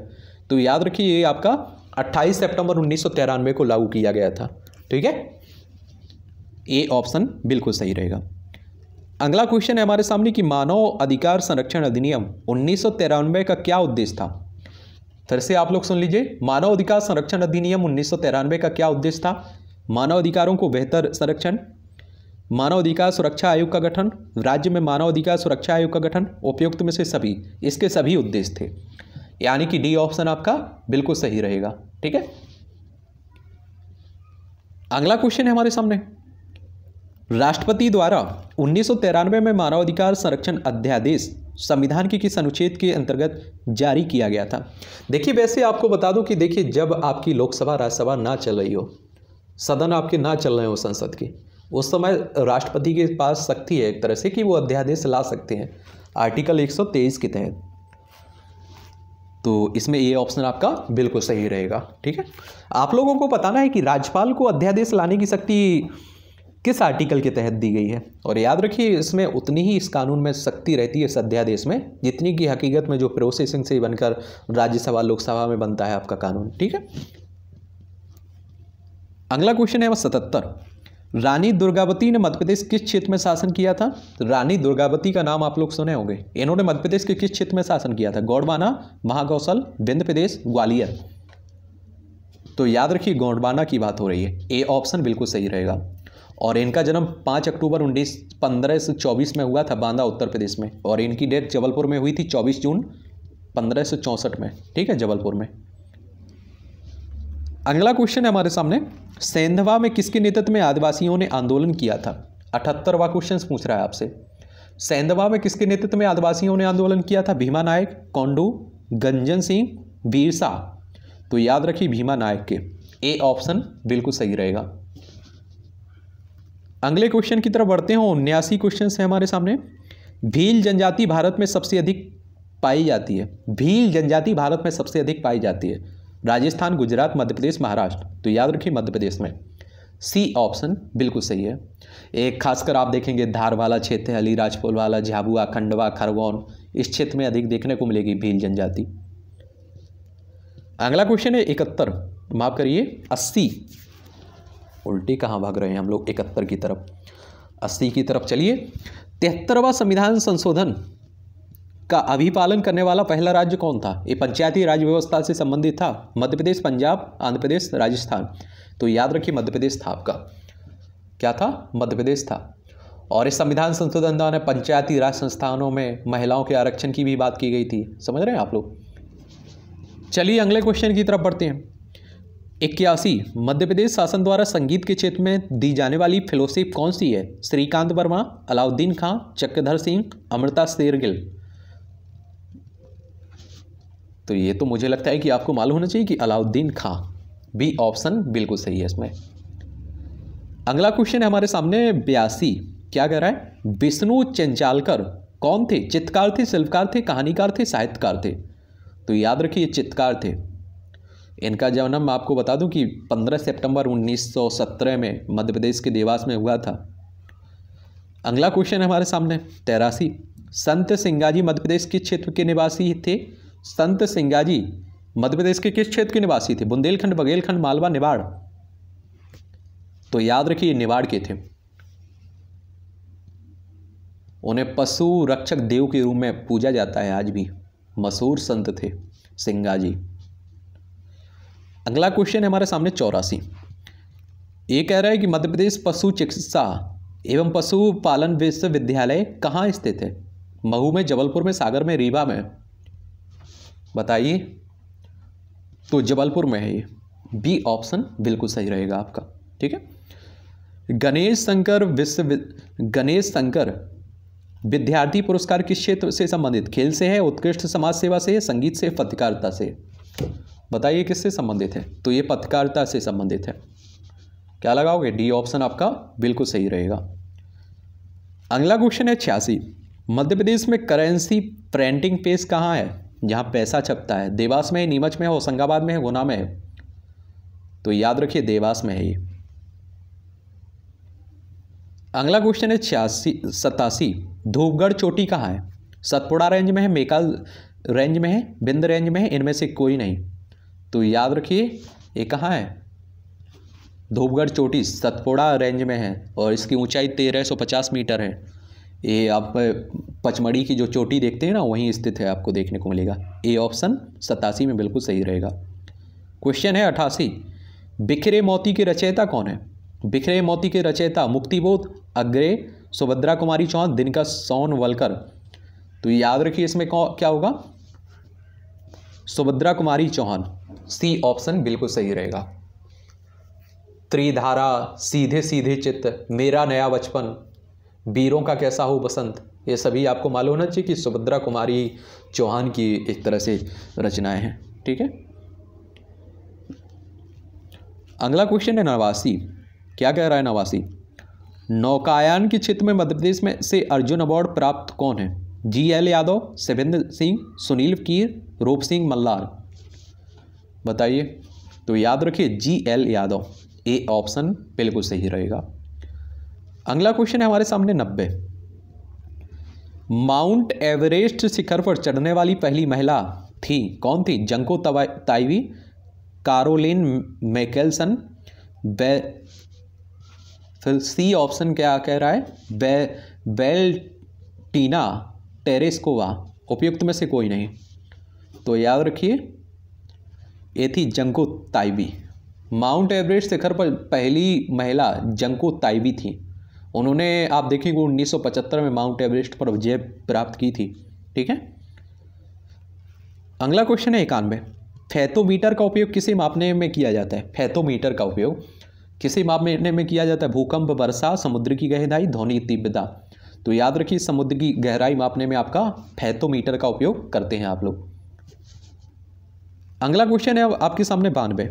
Speaker 1: तो याद रखिए ये आपका 28 सितंबर उन्नीस सौ तिरानवे को लागू किया गया था ठीक है ए ऑप्शन बिल्कुल सही रहेगा अगला क्वेश्चन है हमारे सामने कि मानव अधिकार संरक्षण अधिनियम उन्नीस का क्या उद्देश्य था फिर से आप लोग सुन लीजिए मानव अधिकार संरक्षण अधिनियम उन्नीस का क्या उद्देश्य था मानव अधिकारों को बेहतर संरक्षण मानव अधिकार सुरक्षा आयोग का गठन राज्य में मानव अधिकार सुरक्षा आयोग का गठन उपयुक्त में से सभी इसके सभी उद्देश्य थे यानी कि डी ऑप्शन आपका बिल्कुल सही रहेगा ठीक है अगला क्वेश्चन है हमारे सामने राष्ट्रपति द्वारा उन्नीस में मानवाधिकार संरक्षण अध्यादेश संविधान के किस अनुच्छेद के अंतर्गत जारी किया गया था देखिए वैसे आपको बता दूं कि देखिए जब आपकी लोकसभा राज्यसभा ना चल रही हो सदन आपके ना चल रहे हो संसद के उस समय राष्ट्रपति के पास शक्ति है एक तरह से कि वो अध्यादेश ला सकते हैं आर्टिकल 123 के तहत तो इसमें ये ऑप्शन आपका बिल्कुल सही रहेगा ठीक है आप लोगों को बताना है कि राज्यपाल को अध्यादेश लाने की शक्ति किस आर्टिकल के तहत दी गई है और याद रखिए इसमें उतनी ही इस कानून में सख्ती रहती है इस अध्यादेश में जितनी की हकीकत में जो प्रोसेसिंग से बनकर राज्यसभा लोकसभा में बनता है आपका कानून ठीक है अगला क्वेश्चन है वह सतहत्तर रानी दुर्गावती ने मध्यप्रदेश किस क्षेत्र में शासन किया था रानी दुर्गावती का नाम आप लोग सुने होंगे इन्होंने मध्यप्रदेश के किस क्षेत्र में शासन किया था गौड़बाना महाकौशल विंध्य प्रदेश ग्वालियर तो याद रखिए गौंडवाना की बात हो रही है ए ऑप्शन बिल्कुल सही रहेगा और इनका जन्म पाँच अक्टूबर उन्नीस पंद्रह सौ चौबीस में हुआ था बांदा उत्तर प्रदेश में और इनकी डेथ जबलपुर में हुई थी चौबीस जून पंद्रह सौ में ठीक है जबलपुर में अगला क्वेश्चन है हमारे सामने सेंधवा में किसके नेतृत्व में आदिवासियों ने आंदोलन किया था अठहत्तरवा क्वेश्चन पूछ रहा है आपसे सेंधवा में किसके नेतृत्व में आदिवासियों ने आंदोलन किया था भीमा नायक कौंडू गंजन सिंह वीरसा तो याद रखिए भीमा नायक के ए ऑप्शन बिल्कुल सही रहेगा अगले क्वेश्चन की तरफ बढ़ते हैं उन्यासी क्वेश्चन है हमारे सामने भील जनजाति भारत में सबसे अधिक पाई जाती है भील जनजाति भारत में सबसे अधिक पाई जाती है राजस्थान गुजरात मध्य प्रदेश महाराष्ट्र तो याद रखिए मध्य प्रदेश में सी ऑप्शन बिल्कुल सही है एक खासकर आप देखेंगे धार वाला क्षेत्र अलीराजपुर वाला झाबुआ खंडवा खरगोन इस क्षेत्र में अधिक देखने को मिलेगी भील जनजाति अगला क्वेश्चन है इकहत्तर माफ करिए अस्सी उल्टे कहाँ भाग रहे हैं हम लोग इकहत्तर की तरफ अस्सी की तरफ चलिए तिहत्तरवा संविधान संशोधन का अभिपालन करने वाला पहला राज्य कौन था ये पंचायती राज व्यवस्था से संबंधित था मध्य प्रदेश पंजाब आंध्र प्रदेश राजस्थान तो याद रखिए मध्य प्रदेश था आपका क्या था मध्य प्रदेश था और इस संविधान संशोधन द्वारा पंचायती राज संस्थानों में महिलाओं के आरक्षण की भी बात की गई थी समझ रहे हैं आप लोग चलिए अगले क्वेश्चन की तरफ बढ़ते हैं इक्यासी मध्य प्रदेश शासन द्वारा संगीत के क्षेत्र में दी जाने वाली फेलोशिप कौन सी है श्रीकांत वर्मा अलाउद्दीन खां चक्रधर सिंह अमृता शेरगिल तो ये तो मुझे लगता है कि आपको मालूम होना चाहिए कि अलाउद्दीन खां बी ऑप्शन बिल्कुल सही है इसमें अगला क्वेश्चन है हमारे सामने बयासी क्या कह रहा है विष्णु चंचालकर कौन थे चित्रकार थे शिल्पकार थे कहानीकार थे साहित्यकार थे तो याद रखिए चित्रकार थे इनका जन्म आपको बता दूं कि 15 सितंबर 1917 में मध्य प्रदेश के देवास में हुआ था अगला क्वेश्चन है हमारे सामने तेरासी संत सिंगाजी मध्य प्रदेश के क्षेत्र के निवासी थे संत सिंगाजी मध्य प्रदेश के किस क्षेत्र के निवासी थे बुंदेलखंड बघेलखंड मालवा निवाड़ तो याद रखिए निवाड़ के थे उन्हें पशु रक्षक देव के रूप में पूजा जाता है आज भी मशहूर संत थे सिंगाजी अगला क्वेश्चन है हमारे सामने चौरासी ये कह रहा है कि मध्य प्रदेश पशु चिकित्सा एवं पशु पालन विश्वविद्यालय कहाँ स्थित है महू में जबलपुर में सागर में रीवा में बताइए तो जबलपुर में है ये बी ऑप्शन बिल्कुल सही रहेगा आपका ठीक है गणेश शंकर विश्व गणेश शंकर विद्यार्थी पुरस्कार किस क्षेत्र से संबंधित खेल से है उत्कृष्ट समाज सेवा से है संगीत से पत्रकारिता से बताइए किससे संबंधित है तो ये पत्रकारिता से संबंधित है क्या लगाओगे डी ऑप्शन आपका बिल्कुल सही रहेगा अगला क्वेश्चन है छियासी मध्य प्रदेश में करेंसी प्रिंटिंग पेस कहाँ है जहाँ पैसा छपता है देवास में है नीमच में है होशंगाबाद में है गुना में है तो याद रखिए देवास में है ये अगला क्वेश्चन है छियासी सतासी धूपगढ़ चोटी कहाँ है सतपुड़ा रेंज में है मेकाल रेंज में है बिंद रेंज में है इनमें से कोई नहीं तो याद रखिए ये कहाँ है धूपगढ़ चोटी सतपोड़ा रेंज में है और इसकी ऊंचाई 1350 मीटर है ये आप पचमढ़ी की जो चोटी देखते हैं ना वहीं स्थित है आपको देखने को मिलेगा ए ऑप्शन सतासी में बिल्कुल सही रहेगा क्वेश्चन है अठासी बिखरे मोती के रचयिता कौन है बिखरे मोती के रचयिता मुक्तिबोध अग्रे सुभद्रा कुमारी चौहान दिनका सोन वलकर तो याद रखिए इसमें क्या होगा सुभद्रा कुमारी चौहान सी ऑप्शन बिल्कुल सही रहेगा त्रिधारा सीधे सीधे चित्त मेरा नया बचपन वीरों का कैसा हो बसंत ये सभी आपको मालूम होना चाहिए कि सुभद्रा कुमारी चौहान की एक तरह से रचनाएं हैं ठीक है अगला क्वेश्चन है नवासी क्या कह रहा है नवासी नौकायन की क्षेत्र में मध्य प्रदेश में से अर्जुन अवार्ड प्राप्त कौन है जी एल यादव शिवेंद्र सिंह सुनील कीर रूप सिंह मल्लार बताइए तो याद रखिए G L Yadav A option बिल्कुल सही रहेगा अगला क्वेश्चन है हमारे सामने नब्बे माउंट एवरेस्ट शिखर पर चढ़ने वाली पहली महिला थी कौन थी जंको ताइवी कारोलिन मैकेल्सन बे फिर सी ऑप्शन क्या कह रहा है बे टीना टेरेस्कोवा उपयुक्त में से कोई नहीं तो याद रखिए ये थी जंको ताइबी माउंट एवरेस्ट शिखर पर पहली महिला जंको ताइबी थी उन्होंने आप देखेंगे 1975 में माउंट एवरेस्ट पर विजय प्राप्त की थी ठीक है अगला क्वेश्चन है इक्यानवे फैथोमीटर का उपयोग किसे मापने में किया जाता है फैथोमीटर का उपयोग किसे मापने में किया जाता है भूकंप वर्षा समुद्र की गहराई ध्वनि तीव्रता तो याद रखिए समुद्र की गहराई मापने में आपका फैथोमीटर का उपयोग करते हैं आप लोग अगला क्वेश्चन है अब आपके सामने बानवे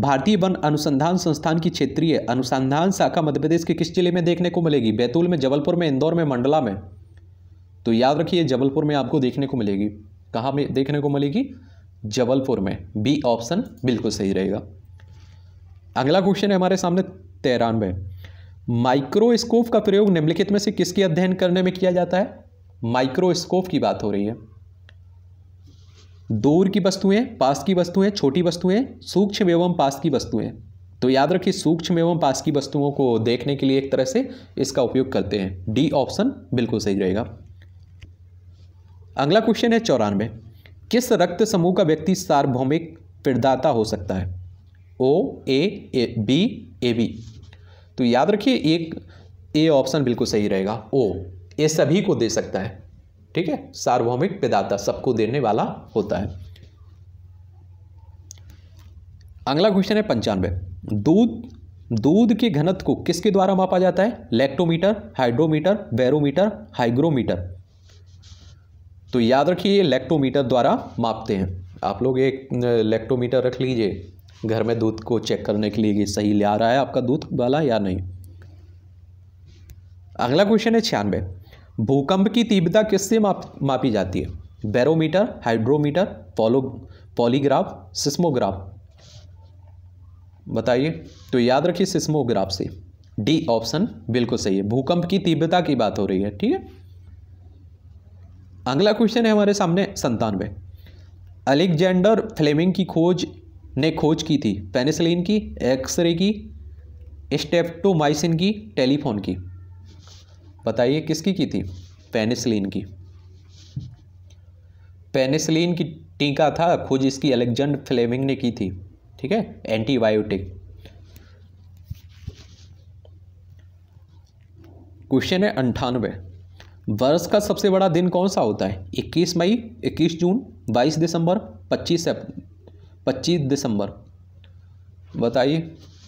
Speaker 1: भारतीय वन अनुसंधान संस्थान की क्षेत्रीय अनुसंधान शाखा मध्य प्रदेश के किस जिले में देखने को मिलेगी बैतूल में जबलपुर में इंदौर में मंडला में तो याद रखिए जबलपुर में आपको देखने को मिलेगी कहाँ में देखने को मिलेगी जबलपुर में बी ऑप्शन बिल्कुल सही रहेगा अगला क्वेश्चन है हमारे सामने तेरानवे माइक्रोस्कोप का प्रयोग निम्नलिखित में से किसके अध्ययन करने में किया जाता है माइक्रोस्कोप की बात हो रही है दूर की वस्तुएं पास की वस्तुएं छोटी वस्तुएं सूक्ष्म एवं पास की वस्तुएं तो याद रखिए सूक्ष्म एवं पास की वस्तुओं को देखने के लिए एक तरह से इसका उपयोग करते हैं डी ऑप्शन बिल्कुल सही रहेगा अगला क्वेश्चन है चौरानवे किस रक्त समूह का व्यक्ति सार्वभौमिक फिरदाता हो सकता है ओ ए बी ए बी तो याद रखिए एक ए ऑप्शन बिल्कुल सही रहेगा ओ ये सभी को दे सकता है ठीक है सार्वभौमिक पिदाता सबको देने वाला होता है अगला क्वेश्चन है पंचानवे दूध दूध के घनत्व को किसके द्वारा मापा जाता है लैक्टोमीटर हाइड्रोमीटर बैरोमीटर हाइग्रोमीटर तो याद रखिए ये लैक्टोमीटर द्वारा मापते हैं आप लोग एक लैक्टोमीटर रख लीजिए घर में दूध को चेक करने के लिए कि सही ले आ रहा है आपका दूध वाला या नहीं अगला क्वेश्चन है छियानवे भूकंप की तीव्रता किससे माप मापी जाती है बैरोमीटर हाइड्रोमीटर पॉलो पॉलीग्राफ सिस्मोग्राफ बताइए तो याद रखिए सिस्मोग्राफ से डी ऑप्शन बिल्कुल सही है भूकंप की तीव्रता की बात हो रही है ठीक है अगला क्वेश्चन है हमारे सामने संतानवे अलेक्जेंडर फ्लेमिंग की खोज ने खोज की थी पेनिसिलिन की एक्सरे की स्टेप्टोमाइसिन की टेलीफोन की बताइए किसकी की थी पेनिसलिन की पेनिसलिन की टीका था खोज इसकी अलेक्जेंडर फ्लेमिंग ने की थी ठीक है एंटीबायोटिक क्वेश्चन है अंठानवे वर्ष का सबसे बड़ा दिन कौन सा होता है 21 मई 21 जून 22 दिसंबर 25 25 दिसंबर बताइए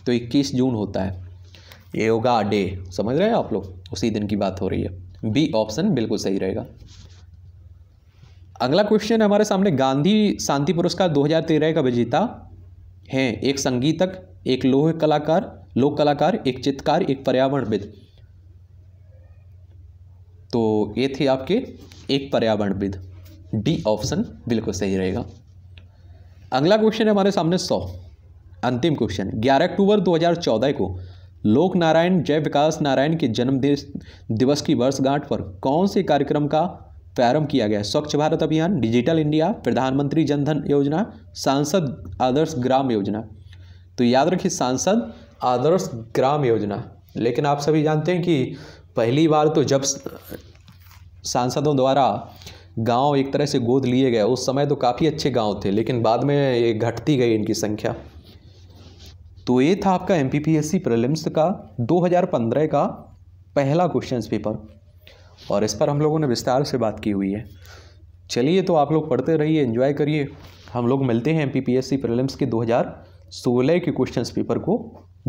Speaker 1: तो 21 जून होता है योगा डे समझ रहे हैं आप लोग उसी दिन की बात हो रही है बी ऑप्शन बिल्कुल सही रहेगा अगला क्वेश्चन हमारे सामने गांधी शांति पुरस्कार 2013 का विजेता हैं एक संगीतक एक लोह कलाकार लोक कलाकार एक चित्रकार एक पर्यावरणविद तो ये थे आपके एक पर्यावरणविद डी ऑप्शन बिल्कुल सही रहेगा अगला क्वेश्चन है हमारे सामने सौ अंतिम क्वेश्चन ग्यारह अक्टूबर 2014 को लोक नारायण जय विकास नारायण के जन्मदिन दिवस की वर्षगांठ पर कौन से कार्यक्रम का प्रारंभ किया गया स्वच्छ भारत अभियान डिजिटल इंडिया प्रधानमंत्री जनधन योजना सांसद आदर्श ग्राम योजना तो याद रखिए सांसद आदर्श ग्राम योजना लेकिन आप सभी जानते हैं कि पहली बार तो जब सांसदों द्वारा गांव एक तरह से गोद लिए गए उस समय तो काफ़ी अच्छे गांव थे लेकिन बाद में ये घटती गई इनकी संख्या तो ये था आपका M P P S C का 2015 का पहला क्वेश्चंस पेपर और इस पर हम लोगों ने विस्तार से बात की हुई है चलिए तो आप लोग पढ़ते रहिए एंजॉय करिए हम लोग मिलते हैं M P P S C के 2016 के क्वेश्चंस पेपर को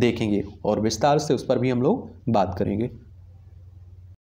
Speaker 1: देखेंगे और विस्तार से उस पर भी हम लोग बात करेंगे